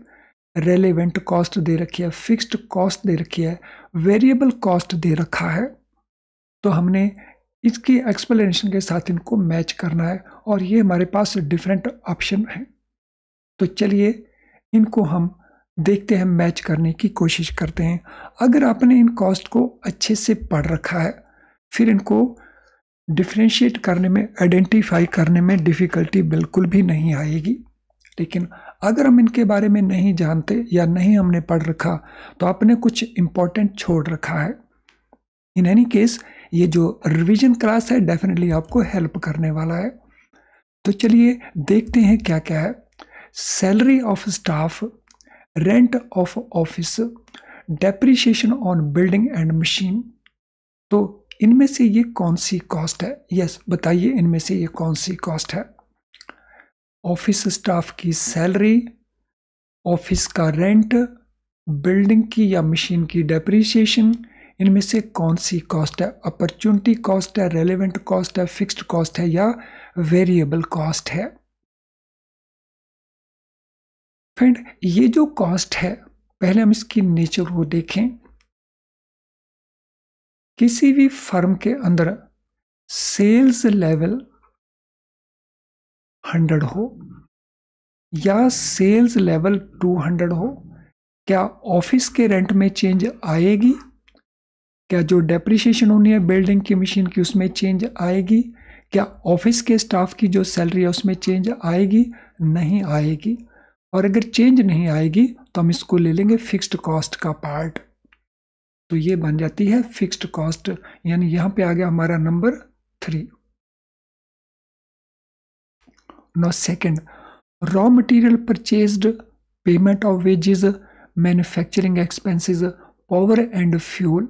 रेलेवेंट कॉस्ट दे रखी है फिक्स्ड कॉस्ट दे रखी है वेरिएबल कॉस्ट दे रखा है तो हमने इसकी एक्सप्लेनेशन के साथ इनको मैच करना है और ये हमारे पास डिफरेंट ऑप्शन हैं तो चलिए इनको हम देखते हैं मैच करने की कोशिश करते हैं अगर आपने इन कॉस्ट को अच्छे से पढ़ रखा है फिर इनको डिफ्रेंशिएट करने में आइडेंटिफाई करने में डिफ़िकल्टी बिल्कुल भी नहीं आएगी लेकिन अगर हम इनके बारे में नहीं जानते या नहीं हमने पढ़ रखा तो आपने कुछ इम्पोर्टेंट छोड़ रखा है इन एनी केस ये जो रिवीजन क्लास है डेफिनेटली आपको हेल्प करने वाला है तो चलिए देखते हैं क्या क्या है salary of staff, rent of office, depreciation on building and machine तो इनमें से ये कौन सी कॉस्ट है यस yes, बताइए इनमें से ये कौन सी कॉस्ट है ऑफिस स्टाफ की सैलरी ऑफिस का रेंट बिल्डिंग की या मशीन की डेप्रिशिएशन इनमें से कौन सी कॉस्ट है अपॉर्चुनिटी कॉस्ट है रेलिवेंट कॉस्ट है फिक्स्ड कॉस्ट है या वेरिएबल कॉस्ट है फ्रेंड ये जो कॉस्ट है पहले हम इसकी नेचर को देखें किसी भी फर्म के अंदर सेल्स लेवल हंड्रेड हो या सेल्स लेवल टू हंड्रेड हो क्या ऑफिस के रेंट में चेंज आएगी क्या जो डेप्रिशिएशन होनी है बिल्डिंग की मशीन की उसमें चेंज आएगी क्या ऑफिस के स्टाफ की जो सैलरी है उसमें चेंज आएगी नहीं आएगी और अगर चेंज नहीं आएगी तो हम इसको ले लेंगे फिक्स्ड कॉस्ट का पार्ट तो ये बन जाती है फिक्स्ड कॉस्ट यानी यहाँ पे आ गया हमारा number three no second raw material purchased payment of wages manufacturing expenses power and fuel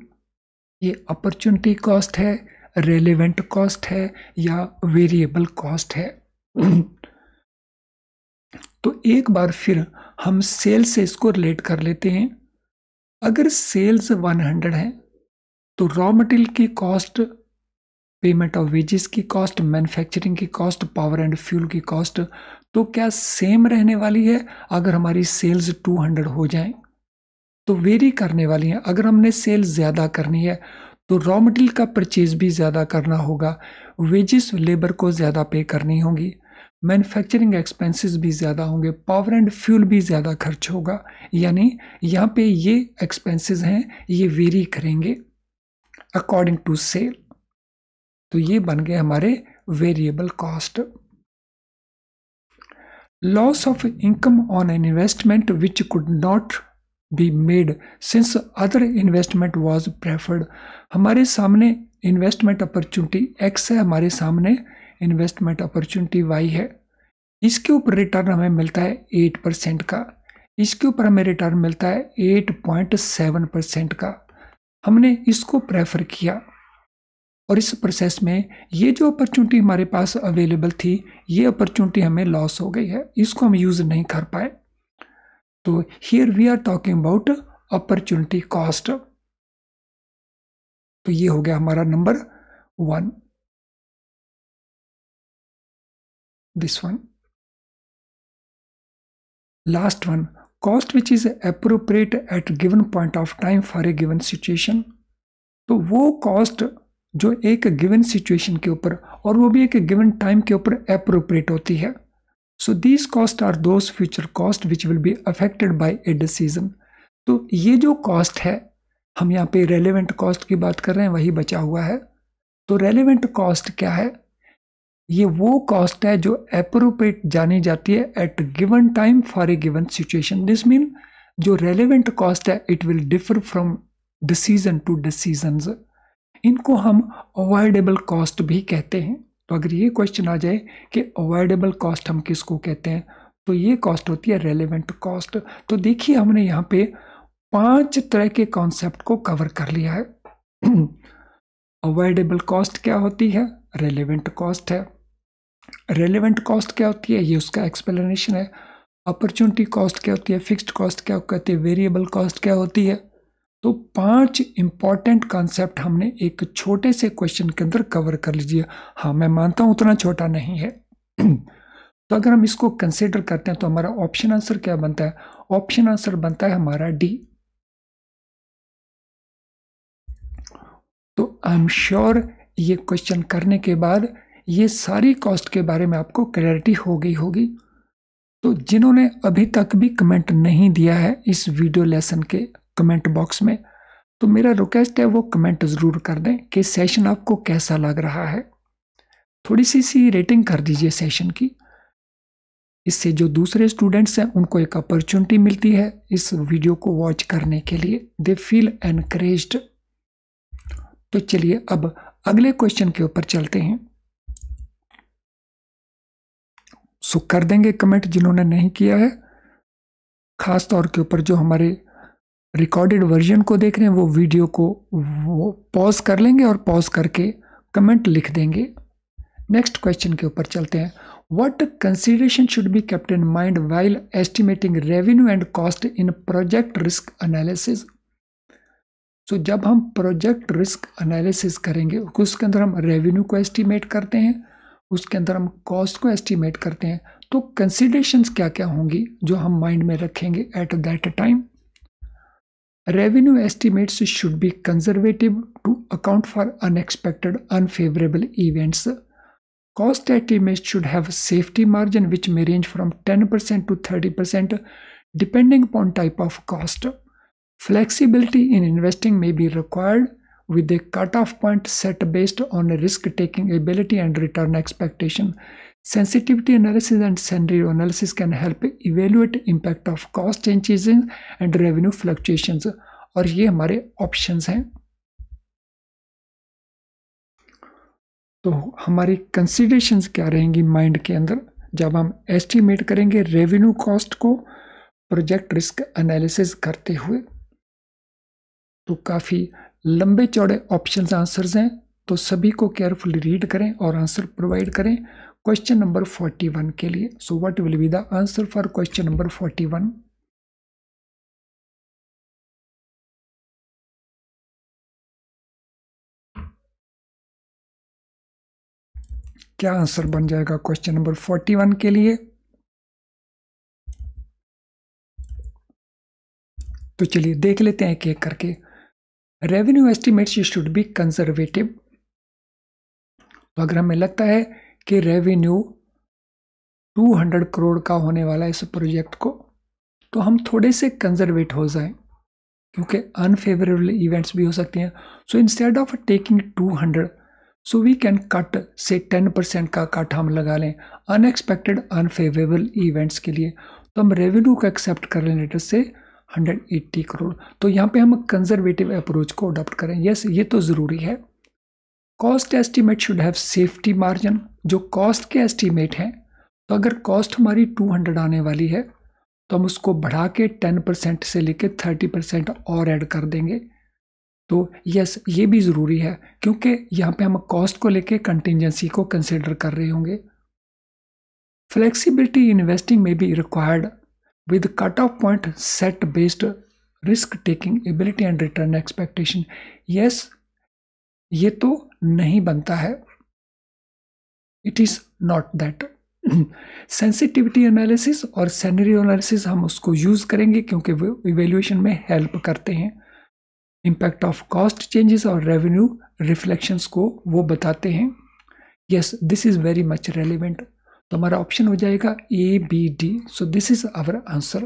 ये अपॉर्चुनिटी कॉस्ट है रेलिवेंट कॉस्ट है या वेरिएबल कॉस्ट है तो एक बार फिर हम सेल से इसको रिलेट कर लेते हैं अगर सेल्स 100 है तो रॉ मटेरियल की कॉस्ट पेमेंट ऑफ वेजेस की कॉस्ट मैन्युफैक्चरिंग की कॉस्ट पावर एंड फ्यूल की कॉस्ट तो क्या सेम रहने वाली है अगर हमारी सेल्स 200 हो जाए तो वेरी करने वाली है अगर हमने सेल ज़्यादा करनी है तो रॉ मटेरियल का परचेज भी ज़्यादा करना होगा वेजेस लेबर को ज़्यादा पे करनी होगी मैन्युफैक्चरिंग एक्सपेंसेस भी ज़्यादा होंगे पावर एंड फ्यूल भी ज़्यादा खर्च होगा यानी यहाँ पे ये एक्सपेंसेस हैं ये वेरी करेंगे अकॉर्डिंग टू सेल तो ये बन गए हमारे variable cost loss of income on an investment which could not be made since other investment was preferred हमारे सामने इन्वेस्टमेंट अपॉर्चुनिटी एक्स है हमारे सामने इन्वेस्टमेंट अपॉर्चुनिटी वाई है इसके ऊपर रिटर्न हमें मिलता है एट परसेंट का इसके ऊपर हमें रिटर्न मिलता है एट पॉइंट सेवन परसेंट का हमने इसको प्रेफर किया और इस प्रोसेस में ये जो अपॉर्चुनिटी हमारे पास अवेलेबल थी ये अपॉर्चुनिटी हमें लॉस हो गई है इसको हम यूज़ नहीं कर पाए तो here we are talking about opportunity cost तो ये हो गया हमारा number one this one last one cost which is appropriate at given point of time for a given situation तो वो कॉस्ट जो एक गिवन सिचुएशन के ऊपर और वो भी एक गिवन टाइम के ऊपर अप्रोप्रिएट होती है so these cost are those future cost which will be affected by a decision तो ये जो कॉस्ट है हम यहाँ पे रेलेवेंट कॉस्ट की बात कर रहे हैं वही बचा हुआ है तो रेलेवेंट कॉस्ट क्या है ये वो कॉस्ट है जो अप्रोप्रिएट जानी जाती है at given time for a given situation this mean जो रेलिवेंट कॉस्ट है it will differ from decision to decision इनको हम अवॉइडेबल कॉस्ट भी कहते हैं तो अगर ये क्वेश्चन आ जाए कि अवॉइडेबल कॉस्ट हम किसको कहते हैं तो ये कॉस्ट होती है रेलिवेंट कॉस्ट तो देखिए हमने यहाँ पे पांच तरह के कॉन्सेप्ट को कवर कर लिया है अवॉइडेबल कॉस्ट क्या होती है रेलिवेंट कॉस्ट है रेलिवेंट कॉस्ट क्या होती है ये उसका एक्सप्लेनेशन है अपॉर्चुनिटी कॉस्ट क्या होती है फिक्स्ड कॉस्ट क्या कहती है वेरिएबल कॉस्ट क्या होती है तो पांच इंपॉर्टेंट कॉन्सेप्ट हमने एक छोटे से क्वेश्चन के अंदर कवर कर लीजिए हाँ मैं मानता हूँ उतना छोटा नहीं है तो अगर हम इसको कंसिडर करते हैं तो हमारा ऑप्शन आंसर क्या बनता है ऑप्शन आंसर बनता है हमारा डी तो आई एम श्योर ये क्वेश्चन करने के बाद ये सारी कॉस्ट के बारे में आपको क्लैरिटी हो गई होगी तो जिन्होंने अभी तक भी कमेंट नहीं दिया है इस वीडियो लेसन के कमेंट बॉक्स में तो मेरा रिक्वेस्ट है वो कमेंट ज़रूर कर दें कि सेशन आपको कैसा लग रहा है थोड़ी सी सी रेटिंग कर दीजिए सेशन की इससे जो दूसरे स्टूडेंट्स हैं उनको एक अपॉर्चुनिटी मिलती है इस वीडियो को वॉच करने के लिए दे फील एनकरेज्ड तो चलिए अब अगले क्वेश्चन के ऊपर चलते हैं सो कर देंगे कमेंट जिन्होंने नहीं किया है ख़ास तौर के ऊपर जो हमारे रिकॉर्डेड वर्जन को देख रहे हैं वो वीडियो को वो पॉज कर लेंगे और पॉज करके कमेंट लिख देंगे नेक्स्ट क्वेश्चन के ऊपर चलते हैं what consideration should be kept in mind while estimating revenue and cost in project risk analysis so जब हम प्रोजेक्ट रिस्क एनालिसिस करेंगे उसके अंदर हम रेवेन्यू को एस्टिमेट करते हैं उसके अंदर हम कॉस्ट को एस्टिमेट करते हैं तो कंसिडरेशंस क्या क्या होंगी जो हम माइंड में रखेंगे at that time revenue estimate should be conservative to account for unexpected unfavourable events cost estimate should have safety margin which may range from ten percent to thirty percent depending upon type of cost flexibility in investing may be required with a cutoff point set based on a risk-taking ability and return expectation. Sensitivity analysis and scenario analysis can help evaluate impact of cost changes and revenue fluctuations और ये हमारे options हैं तो हमारी considerations क्या रहेंगी mind के अंदर जब हम estimate करेंगे revenue cost को project risk analysis करते हुए तो काफ़ी लंबे चौड़े ऑप्शन आंसर्स हैं तो सभी को केयरफुली रीड करें और आंसर प्रोवाइड करें क्वेश्चन नंबर फोर्टी वन के लिए so what will be the answer for question number forty one क्या आंसर बन जाएगा क्वेश्चन नंबर फोर्टी वन के लिए तो चलिए देख लेते हैं एक एक करके revenue estimates should be conservative तो अगर हमें लगता है कि रेवेन्यू 200 करोड़ का होने वाला है इस प्रोजेक्ट को तो हम थोड़े से कंजर्वेट हो जाए क्योंकि अनफेवरेबल इवेंट्स भी हो सकते हैं so instead of taking 200 so we can cut से 10 परसेंट का कट हम लगा लें अनएक्सपेक्टेड अनफेवरेबल इवेंट्स के लिए तो हम रेवेन्यू को एक्सेप्ट कर लें लेटर से 180 करोड़ तो यहाँ पे हम कंजर्वेटिव अप्रोच को अडॉप्ट करें यस ये तो ज़रूरी है cost estimate should have safety margin जो कॉस्ट के एस्टीमेट हैं तो अगर कॉस्ट हमारी 200 आने वाली है तो हम उसको बढ़ा के 10 परसेंट से लेके 30 परसेंट और ऐड कर देंगे तो यस ये भी ज़रूरी है क्योंकि यहाँ पे हम कॉस्ट को लेके कंटिजेंसी को कंसिडर कर रहे होंगे फ्लेक्सीबिलिटी इन्वेस्टिंग में भी required with cut off point set based risk taking ability and return expectation yes ये तो नहीं बनता है it is not that sensitivity analysis और सैनरी एनालिसिस हम उसको यूज़ करेंगे क्योंकि वो इवेल्यूशन में हेल्प करते हैं इम्पैक्ट ऑफ कॉस्ट चेंजेस और रेवेन्यू रिफ्लेक्शंस को वो बताते हैं yes this is very much relevant तो हमारा ऑप्शन हो जाएगा A B D so this is our answer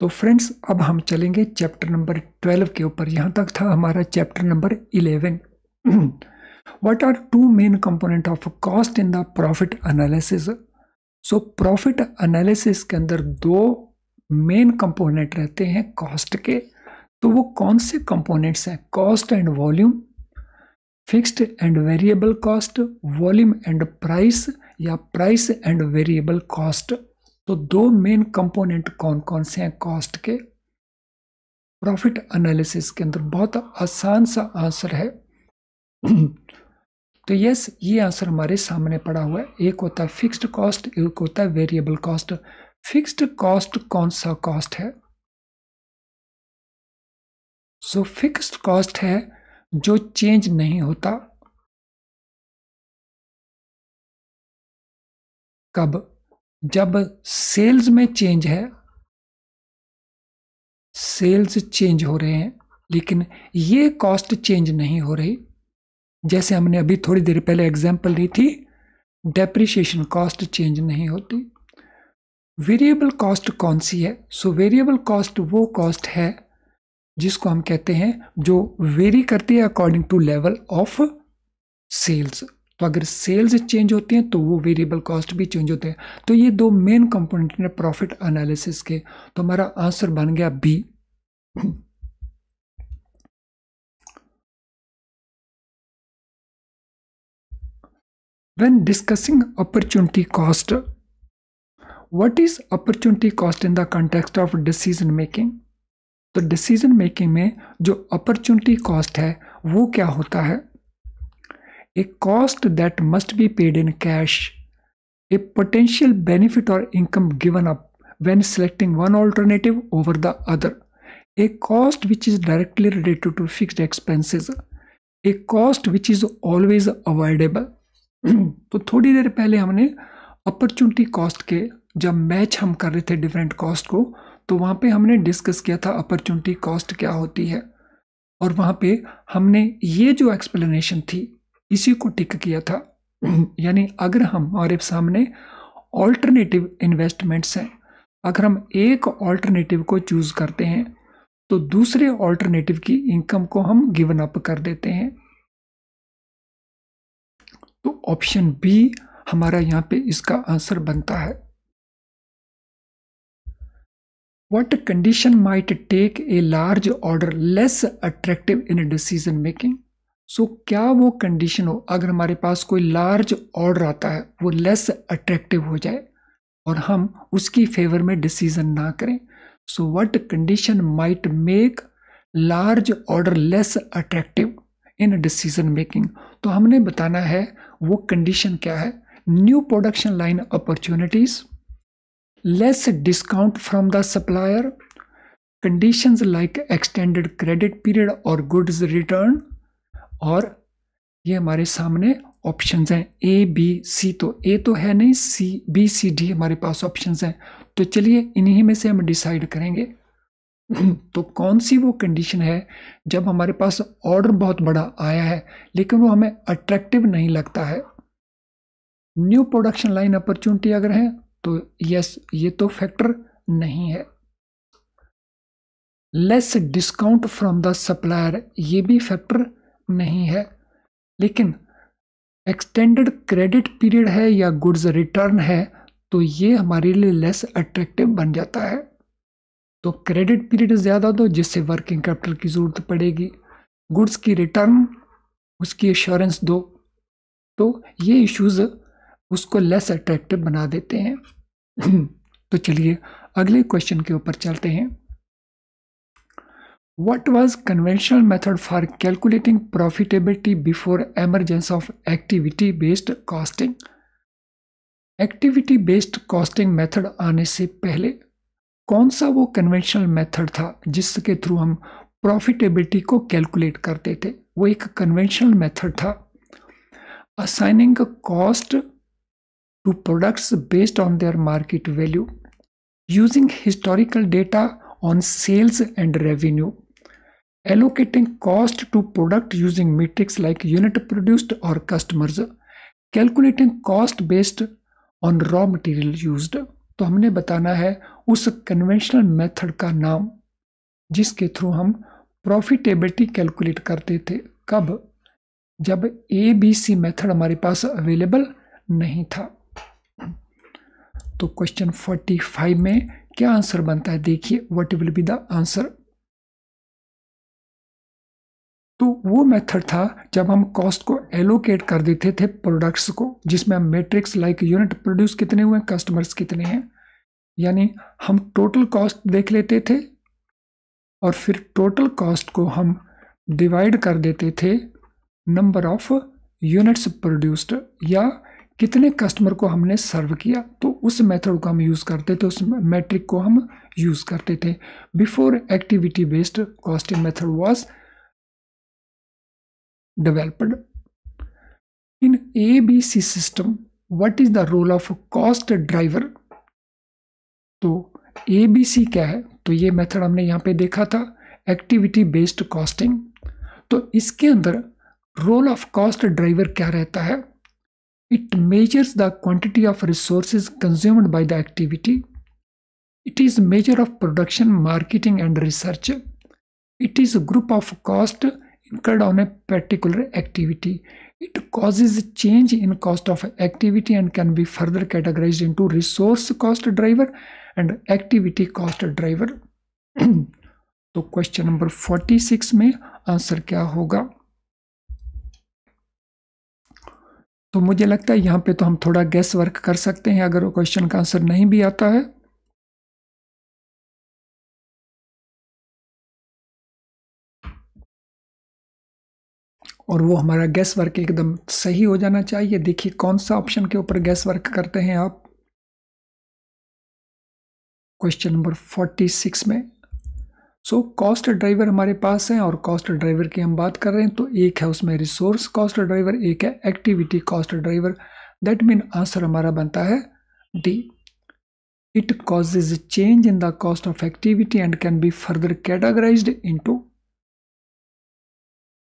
तो फ्रेंड्स अब हम चलेंगे चैप्टर नंबर ट्वेल्व के ऊपर यहां तक था हमारा chapter number eleven what are two main component of cost in the profit analysis so profit analysis के अंदर दो मेन कंपोनेंट रहते हैं कॉस्ट के तो वो कौन से कंपोनेंट्स हैं cost and volume fixed and variable cost volume and price या प्राइस एंड वेरिएबल कॉस्ट तो दो मेन कंपोनेंट कौन कौन से हैं कॉस्ट के प्रॉफिट एनालिसिस के अंदर बहुत आसान सा आंसर है तो यस ये आंसर हमारे सामने पड़ा हुआ है एक होता है फिक्स्ड कॉस्ट एक होता है वेरिएबल कॉस्ट फिक्स्ड कॉस्ट कौन सा कॉस्ट है सो फिक्स्ड कॉस्ट है जो चेंज नहीं होता कब जब सेल्स में चेंज है सेल्स चेंज हो रहे हैं लेकिन ये कॉस्ट चेंज नहीं हो रही जैसे हमने अभी थोड़ी देर पहले एग्जाम्पल ली थी डेप्रिशिएशन कॉस्ट चेंज नहीं होती वेरिएबल कॉस्ट कौन सी है सो वेरिएबल कॉस्ट वो कॉस्ट है जिसको हम कहते हैं जो वेरी करती है according to level of sales तो अगर सेल्स चेंज होती हैं तो वो वेरिएबल कॉस्ट भी चेंज होते हैं तो ये दो मेन कंपोनेंट हैं प्रॉफिट एनालिसिस के तो हमारा आंसर बन गया B when discussing opportunity cost what is opportunity cost in the context of decision making तो डिसीजन मेकिंग में जो अपॉर्चुनिटी कॉस्ट है वो क्या होता है a cost that must be paid in cash a potential benefit और income given up when selecting one alternative over the other a cost which is directly related to fix expenses a cost which is always avoidable तो थोड़ी देर पहले हमने opportunity cost के जब match हम कर रहे थे डिफरेंट कॉस्ट को तो वहाँ पे हमने डिस्कस किया था अपॉर्चुनिटी कॉस्ट क्या होती है और वहाँ पे हमने ये जो एक्सप्लेनेशन थी इसी को टिक किया था यानी अगर हम हमारे सामने ऑल्टरनेटिव इन्वेस्टमेंट्स हैं अगर हम एक ऑल्टरनेटिव को चूज़ करते हैं तो दूसरे ऑल्टरनेटिव की इनकम को हम गिवन अप कर देते हैं तो ऑप्शन बी हमारा यहाँ पे इसका आंसर बनता है What condition might take a large order less attractive in decision making? So so, क्या वो कंडीशन हो अगर हमारे पास कोई लार्ज ऑर्डर आता है वो लेस अट्रैक्टिव हो जाए और हम उसकी फेवर में डिसीजन ना करें so what condition might make large order less attractive in decision making तो हमने बताना है वो कंडीशन क्या है new production line opportunities less discount from the supplier, conditions like extended credit period और goods return और ये हमारे सामने ऑप्शंस हैं ए बी सी तो ए तो है नहीं सी बी सी डी हमारे पास ऑप्शंस हैं तो चलिए इन्हीं में से हम डिसाइड करेंगे तो कौन सी वो कंडीशन है जब हमारे पास ऑर्डर बहुत बड़ा आया है लेकिन वो हमें अट्रैक्टिव नहीं लगता है न्यू प्रोडक्शन लाइन अपॉर्चुनिटी अगर है तो यस ये तो फैक्टर नहीं है less discount from the supplier ये भी फैक्टर नहीं है लेकिन एक्सटेंडेड क्रेडिट पीरियड है या गुड्स रिटर्न है तो ये हमारे लिए लेस अट्रैक्टिव बन जाता है तो क्रेडिट पीरियड ज़्यादा दो जिससे वर्किंग कैपिटल की ज़रूरत पड़ेगी गुड्स की रिटर्न उसकी एश्योरेंस दो तो ये इश्यूज़ उसको लेस अट्रैक्टिव बना देते हैं तो चलिए अगले क्वेश्चन के ऊपर चलते हैं what was conventional method for calculating profitability before emergence of activity based costing activity based costing method आने से पहले कौन सा वो कन्वेंशनल मेथड था जिसके थ्रू हम प्रॉफिटेबिलिटी को कैलकुलेट करते थे वो एक कन्वेंशनल मैथड था assigning cost to products based on their market value using historical data on sales and revenue allocating cost to product using metrics like unit produced or customers calculating cost based on raw material used तो हमने बताना है उस conventional method का नाम जिसके through हम profitability calculate करते थे कब जब ए बी सी मेथड हमारे पास अवेलेबल नहीं था तो क्वेश्चन 45 में क्या आंसर बनता है देखिए what will be the answer तो वो मेथड था जब हम कॉस्ट को एलोकेट कर देते थे प्रोडक्ट्स को जिसमें हम मेट्रिक्स लाइक यूनिट प्रोड्यूस कितने हुए कस्टमर्स कितने हैं यानी हम टोटल कॉस्ट देख लेते थे और फिर टोटल कॉस्ट को हम डिवाइड कर देते थे नंबर ऑफ यूनिट्स प्रोड्यूस्ड या कितने कस्टमर को हमने सर्व किया तो उस मेथड को हम यूज़ करते थे उस मैट्रिक को हम यूज़ करते थे before activity based costing method was developed in A B C system what is the role of cost driver तो ए बी सी क्या है तो ये मेथड हमने यहाँ पे देखा था एक्टिविटी बेस्ड कॉस्टिंग तो इसके अंदर रोल ऑफ कॉस्ट ड्राइवर क्या रहता है It measures the quantity of resources consumed by the activity. It is a measure of production, marketing, and research. It is a group of cost incurred on a particular activity. It causes change in cost of activity and can be further categorized into resource cost driver and activity cost driver. तो question number 46 में answer क्या होगा तो मुझे लगता है यहाँ पे तो हम थोड़ा गैस वर्क कर सकते हैं अगर वो क्वेश्चन का आंसर नहीं भी आता है और वो हमारा गैस वर्क एकदम सही हो जाना चाहिए देखिए कौन सा ऑप्शन के ऊपर गैस वर्क करते हैं आप क्वेश्चन नंबर फोर्टी सिक्स में सो कॉस्ट ड्राइवर हमारे पास हैं और कॉस्ट ड्राइवर की हम बात कर रहे हैं तो एक है उसमें रिसोर्स कॉस्ट ड्राइवर एक है activity cost driver that mean answer हमारा बनता है D it causes change in the cost of activity and can be further categorise into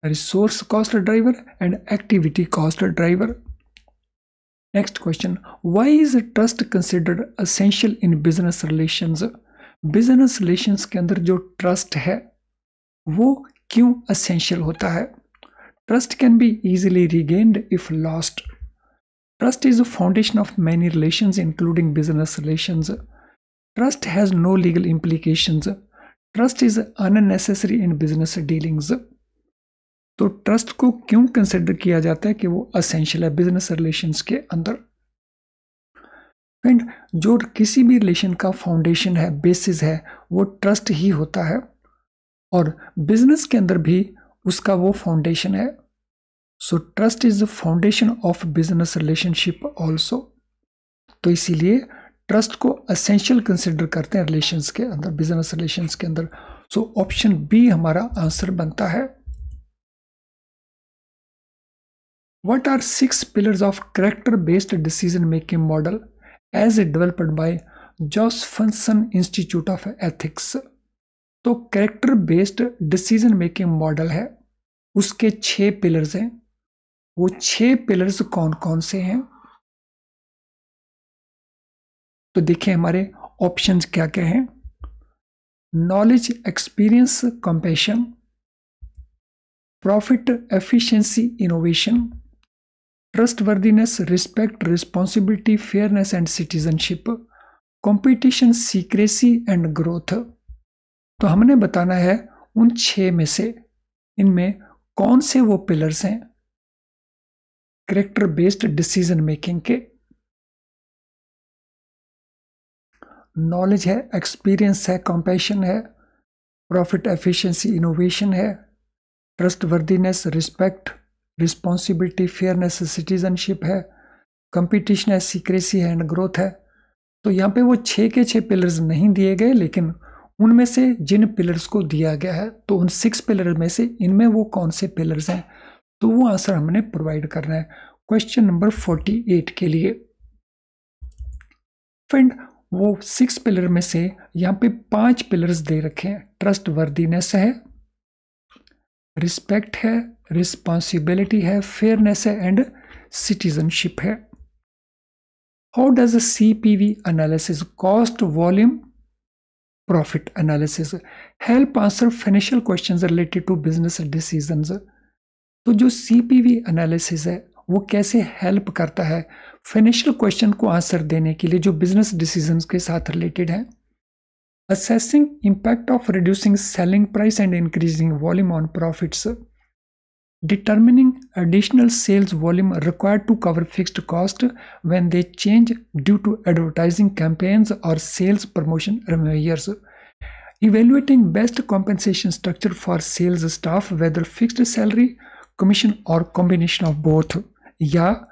resource cost driver and activity cost driver next question why is trust considered essential in business relation business relations के अंदर जो trust है वो क्यों essential होता है trust can be easily regained if lost trust is a foundation of many relations including business relations trust has no legal implications trust is unnecessary in business dealings तो trust को क्यों consider किया जाता है कि वो असेंशियल है business relations के अंदर फ्रेंड जो किसी भी रिलेशन का फाउंडेशन है बेसिस है वो ट्रस्ट ही होता है और बिजनेस के अंदर भी उसका वो फाउंडेशन है so trust is the foundation of business relationship also तो इसीलिए ट्रस्ट को असेंशियल कंसिडर करते हैं रिलेशंस के अंदर बिजनेस रिलेशंस के अंदर सो ऑप्शन बी हमारा आंसर बनता है what are six pillars of character based decision making model as a developed by Josephson Institute of Ethics तो character based decision making model है उसके छः पिलर्स हैं वो छः पिलर्स कौन कौन से हैं तो देखिए हमारे ऑप्शंस क्या क्या हैं knowledge experience compassion profit efficiency innovation trustworthiness, respect, responsibility, fairness, and citizenship, competition, secrecy, and growth. तो हमने बताना है उन छः में से इनमें कौन से वो पिलर्स हैं करेक्टर बेस्ड डिसीजन मेकिंग के नॉलेज है एक्सपीरियंस है कॉम्पैशन है प्रॉफिट एफिशिएंसी इनोवेशन है trustworthiness respect responsibility fairness citizenship है कंपटीशन है सीक्रेसी है एंड ग्रोथ है तो यहाँ पे वो छः के छः पिलर्स नहीं दिए गए लेकिन उनमें से जिन पिलर्स को दिया गया है तो उन सिक्स पिलर में से इनमें वो कौन से पिलर्स हैं तो वो आंसर हमने प्रोवाइड करना है क्वेश्चन नंबर फोर्टी एट के लिए फ्रेंड वो सिक्स पिलर में से यहाँ पे पांच पिलर्स दे रखे हैं ट्रस्ट वर्दीनेस है रिस्पेक्ट है रिस्पॉन्सिबिलिटी है फेयरनेस है एंड सिटीजनशिप है how does C P V analysis cost volume profit analysis help answer financial question related to business decision तो जो सी पी वी एनालिसिस है वो कैसे हेल्प करता है फाइनेंशियल क्वेश्चन को आंसर देने के लिए जो बिजनेस डिसीजन के साथ रिलेटेड है Assessing impact of reducing selling price and increasing volume on profits. Determining additional sales volume required to cover fixed cost when they change due to advertising campaigns or sales promotion measures. Evaluating best compensation structure for sales staff, whether fixed salary, commission or combination of both. Yeah,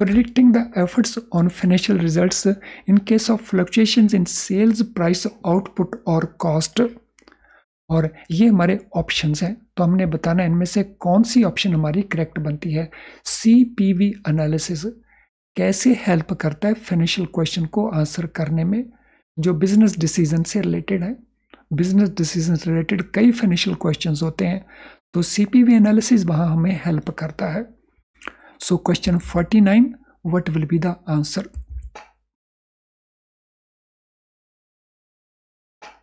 predicting the efforts on financial results in case of fluctuations in sales price output और cost और ये हमारे options हैं तो हमने बताना इनमें से कौन सी ऑप्शन हमारी करेक्ट बनती है सी पी वी एनालिसिस कैसे हेल्प करता है फाइनेंशियल क्वेश्चन को आंसर करने में जो बिजनेस डिसीजन से रिलेटेड है बिजनेस डिसीजन से रिलेटेड कई फाइनेंशियल क्वेश्चंस होते हैं तो सी पी वी एनालिसिस वहाँ हमें हेल्प करता है question forty nine what will be the answer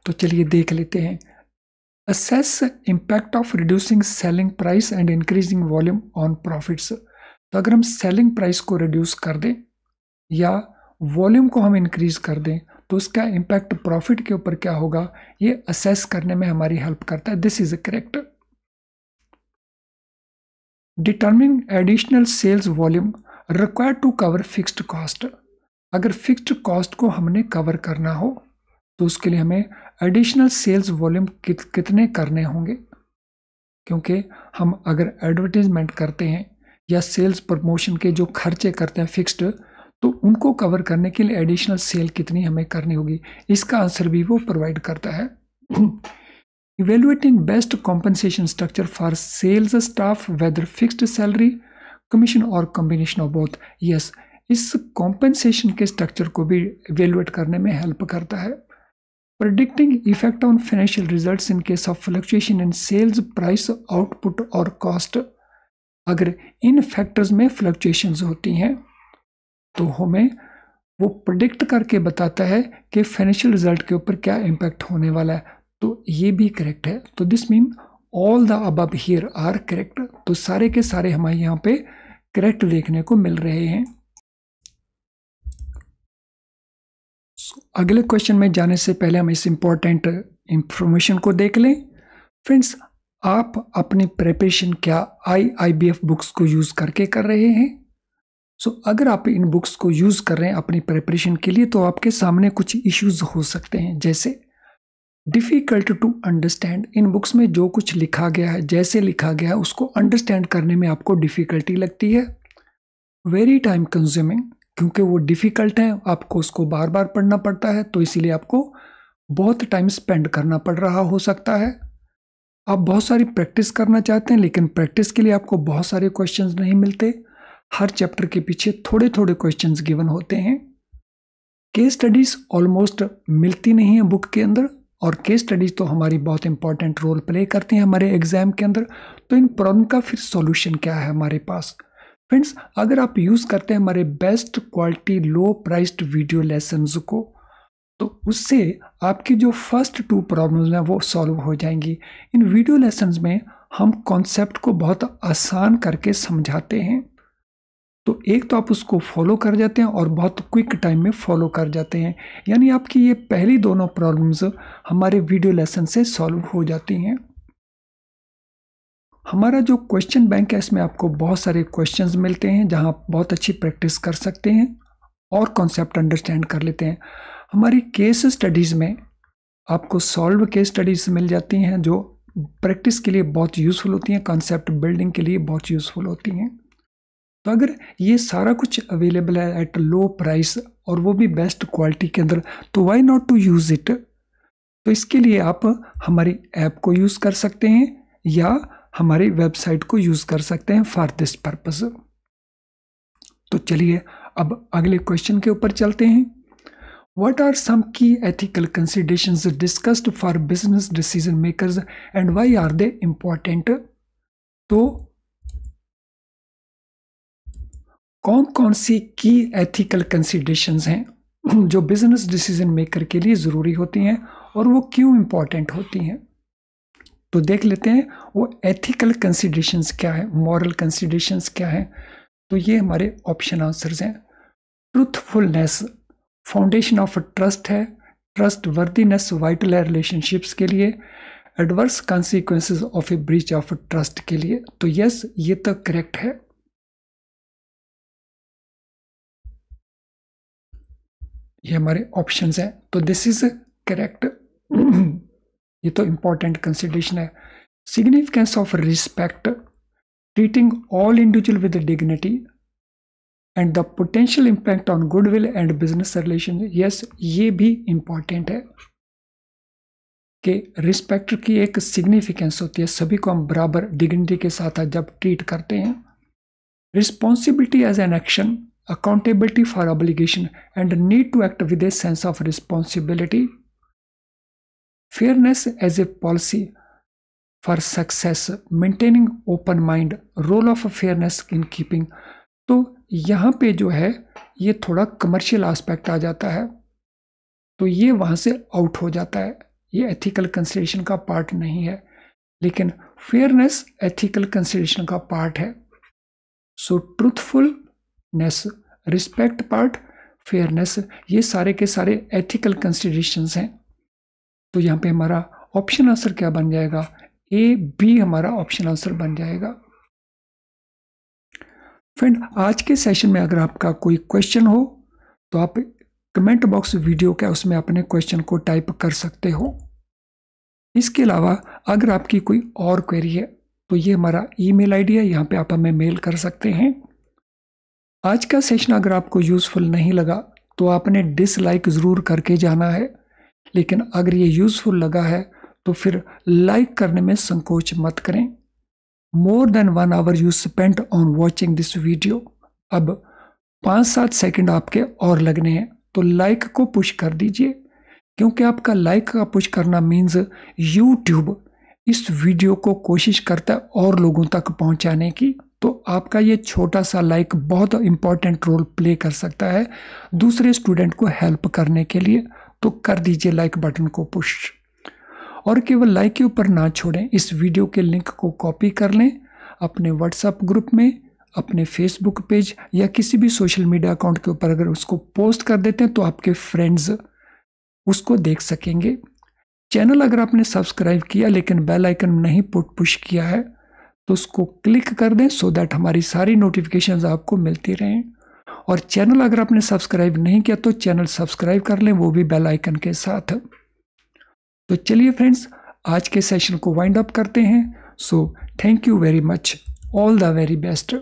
तो चलिए देख लेते हैं assess impact of reducing selling price and increasing volume on profit तो अगर हम सेलिंग प्राइस को रिड्यूस कर दें या वॉल्यूम को हम इंक्रीज कर दें तो उसका इंपैक्ट प्रॉफिट के ऊपर क्या होगा ये असेस करने में हमारी हेल्प करता है this is a correct determine additional sales volume required to cover fixed cost अगर फिक्स्ड कॉस्ट को हमने कवर करना हो तो उसके लिए हमें एडिशनल सेल्स वॉल्यूम कितने करने होंगे क्योंकि हम अगर एडवर्टीजमेंट करते हैं या सेल्स प्रमोशन के जो खर्चे करते हैं फिक्स्ड तो उनको कवर करने के लिए एडिशनल सेल कितनी हमें करनी होगी इसका आंसर भी वो प्रोवाइड करता है evaluating best compensation structure for sales staff whether fixed salary commission or combination of both yes इस कॉम्पेंसेशन के स्ट्रक्चर को भी एवेलुएट करने में हेल्प करता है predicting effect on financial result in case of fluctuation in sales price output और cost अगर इन फैक्टर्स में फ्लक्चुएशन होती हैं तो हमें वो प्रडिक्ट करके बताता है कि फाइनेंशियल रिजल्ट के ऊपर क्या इम्पैक्ट होने वाला है तो ये भी करेक्ट है तो this mean all the above here are correct तो सारे के सारे हमारे यहाँ पे करेक्ट देखने को मिल रहे हैं so, अगले क्वेश्चन में जाने से पहले हम इस इम्पोर्टेंट इंफॉर्मेशन को देख लें फ्रेंड्स आप अपनी प्रेपरेशन क्या I I B F books को यूज़ करके कर रहे हैं सो so, अगर आप इन बुक्स को यूज़ कर रहे हैं अपनी प्रेपरेशन के लिए तो आपके सामने कुछ इश्यूज हो सकते हैं जैसे difficult to understand in books में जो कुछ लिखा गया है जैसे लिखा गया है उसको अंडरस्टैंड करने में आपको डिफ़िकल्टी लगती है वेरी टाइम कंज्यूमिंग क्योंकि वो डिफ़िकल्ट है आपको उसको बार बार पढ़ना पड़ता है तो इसीलिए आपको बहुत टाइम स्पेंड करना पड़ रहा हो सकता है आप बहुत सारी प्रैक्टिस करना चाहते हैं लेकिन प्रैक्टिस के लिए आपको बहुत सारे क्वेश्चंस नहीं मिलते हर चैप्टर के पीछे थोड़े थोड़े क्वेश्चंस गिवन होते हैं केस स्टडीज़ ऑलमोस्ट मिलती नहीं है बुक के अंदर और केस स्टडीज़ तो हमारी बहुत इंपॉर्टेंट रोल प्ले करती हैं हमारे एग्ज़ाम के अंदर तो इन प्रॉब्लम का फिर सॉल्यूशन क्या है हमारे पास फ्रेंड्स अगर आप यूज़ करते हैं हमारे best quality low priced video lessons को तो उससे आपकी जो फर्स्ट टू प्रॉब्लम्स हैं वो सॉल्व हो जाएंगी इन वीडियो लेसन्स में हम कॉन्सेप्ट को बहुत आसान करके समझाते हैं तो एक तो आप उसको फॉलो कर जाते हैं और बहुत क्विक टाइम में फॉलो कर जाते हैं यानी आपकी ये पहली दोनों प्रॉब्लम्स हमारे वीडियो लेसन से सॉल्व हो जाती हैं हमारा जो क्वेश्चन बैंक है इसमें आपको बहुत सारे क्वेश्चंस मिलते हैं जहां आप बहुत अच्छी प्रैक्टिस कर सकते हैं और कॉन्सेप्ट अंडरस्टैंड कर लेते हैं हमारी केस स्टडीज़ में आपको सॉल्व केस स्टडीज़ मिल जाती हैं जो प्रैक्टिस के लिए बहुत यूज़फुल होती हैं कॉन्सेप्ट बिल्डिंग के लिए बहुत यूज़फुल होती हैं तो अगर ये सारा कुछ अवेलेबल है एट लो प्राइस और वो भी बेस्ट क्वालिटी के अंदर तो why not to use it तो इसके लिए आप हमारी ऐप को यूज़ कर सकते हैं या हमारी वेबसाइट को यूज़ कर सकते हैं फॉर दिस पर्पज़ तो चलिए अब अगले क्वेश्चन के ऊपर चलते हैं what are some key ethical consideration discussed for business decision makers and why are they important तो कौन कौन सी की एथिकल कंसिडरेशन हैं जो बिजनेस डिसीजन मेकर के लिए ज़रूरी होती हैं और वो क्यों इम्पॉर्टेंट होती हैं तो देख लेते हैं वो एथिकल कंसिडरेशंस क्या है मॉरल कंसिडरेशंस क्या है तो ये हमारे ऑप्शन आंसर्स हैं ट्रूथफुलनेस फाउंडेशन ऑफ ट्रस्ट है ट्रस्ट वर्दीनेस वाइटल है रिलेशनशिप्स के लिए adverse consequences of a breach of trust के लिए तो यस ये तो करेक्ट है ये हमारे ऑप्शन हैं तो दिस इज करेक्ट ये तो इम्पोर्टेंट कंसिडरेशन है significance of respect treating all individual with dignity and the potential impact on goodwill and business relation yes ये भी इम्पॉर्टेंट है कि रिस्पेक्ट की एक सिग्निफिकेंस होती है सभी को हम बराबर डिग्निटी के साथ जब ट्रीट करते हैं responsibility as an action accountability for obligation and need to act with a sense of responsibility fairness as a policy for success maintaining open mind role of fairness in keeping to yahan pe jo hai ye thoda commercial aspect aa jata hai to ye wahan se out ho jata hai ye ethical consideration ka part nahi hai लेकिन fairness ethical consideration का part है so truthful fairness respect part fairness ये सारे के सारे ethical considerations हैं तो यहाँ पे हमारा ऑप्शन आंसर क्या बन जाएगा ए बी हमारा ऑप्शन आंसर बन जाएगा फ्रेंड आज के सेशन में अगर आपका कोई क्वेश्चन हो तो आप कमेंट बॉक्स वीडियो का उसमें अपने क्वेश्चन को टाइप कर सकते हो इसके अलावा अगर आपकी कोई और क्वेरी है तो ये हमारा ईमेल आईडी है यहाँ पे आप हमें मेल कर सकते हैं आज का सेशन अगर आपको यूज़फुल नहीं लगा तो आपने डिसलाइक ज़रूर करके जाना है लेकिन अगर ये यूज़फुल लगा है तो फिर लाइक करने में संकोच मत करें more than one hour you spend on watching this video अब पाँच सात सेकंड आपके और लगने हैं तो लाइक को पुश कर दीजिए क्योंकि आपका लाइक का पुश करना मीन्स यूट्यूब इस वीडियो को कोशिश करता है और लोगों तक पहुंचाने की तो आपका ये छोटा सा लाइक बहुत इंपॉर्टेंट रोल प्ले कर सकता है दूसरे स्टूडेंट को हेल्प करने के लिए तो कर दीजिए लाइक बटन को पुश और केवल लाइक के ऊपर ना छोड़ें इस वीडियो के लिंक को कॉपी कर लें अपने व्हाट्सएप ग्रुप में अपने फेसबुक पेज या किसी भी सोशल मीडिया अकाउंट के ऊपर अगर उसको पोस्ट कर देते हैं तो आपके फ्रेंड्स उसको देख सकेंगे चैनल अगर आपने सब्सक्राइब किया लेकिन बेल आइकन नहीं पुट पुश किया है तो उसको क्लिक कर दें सो दैट हमारी सारी नोटिफिकेशंस आपको मिलती रहें और चैनल अगर आपने सब्सक्राइब नहीं किया तो चैनल सब्सक्राइब कर लें वो भी बेल आइकन के साथ तो चलिए फ्रेंड्स आज के सेशन को वाइंड अप करते हैं so thank you very much all the very best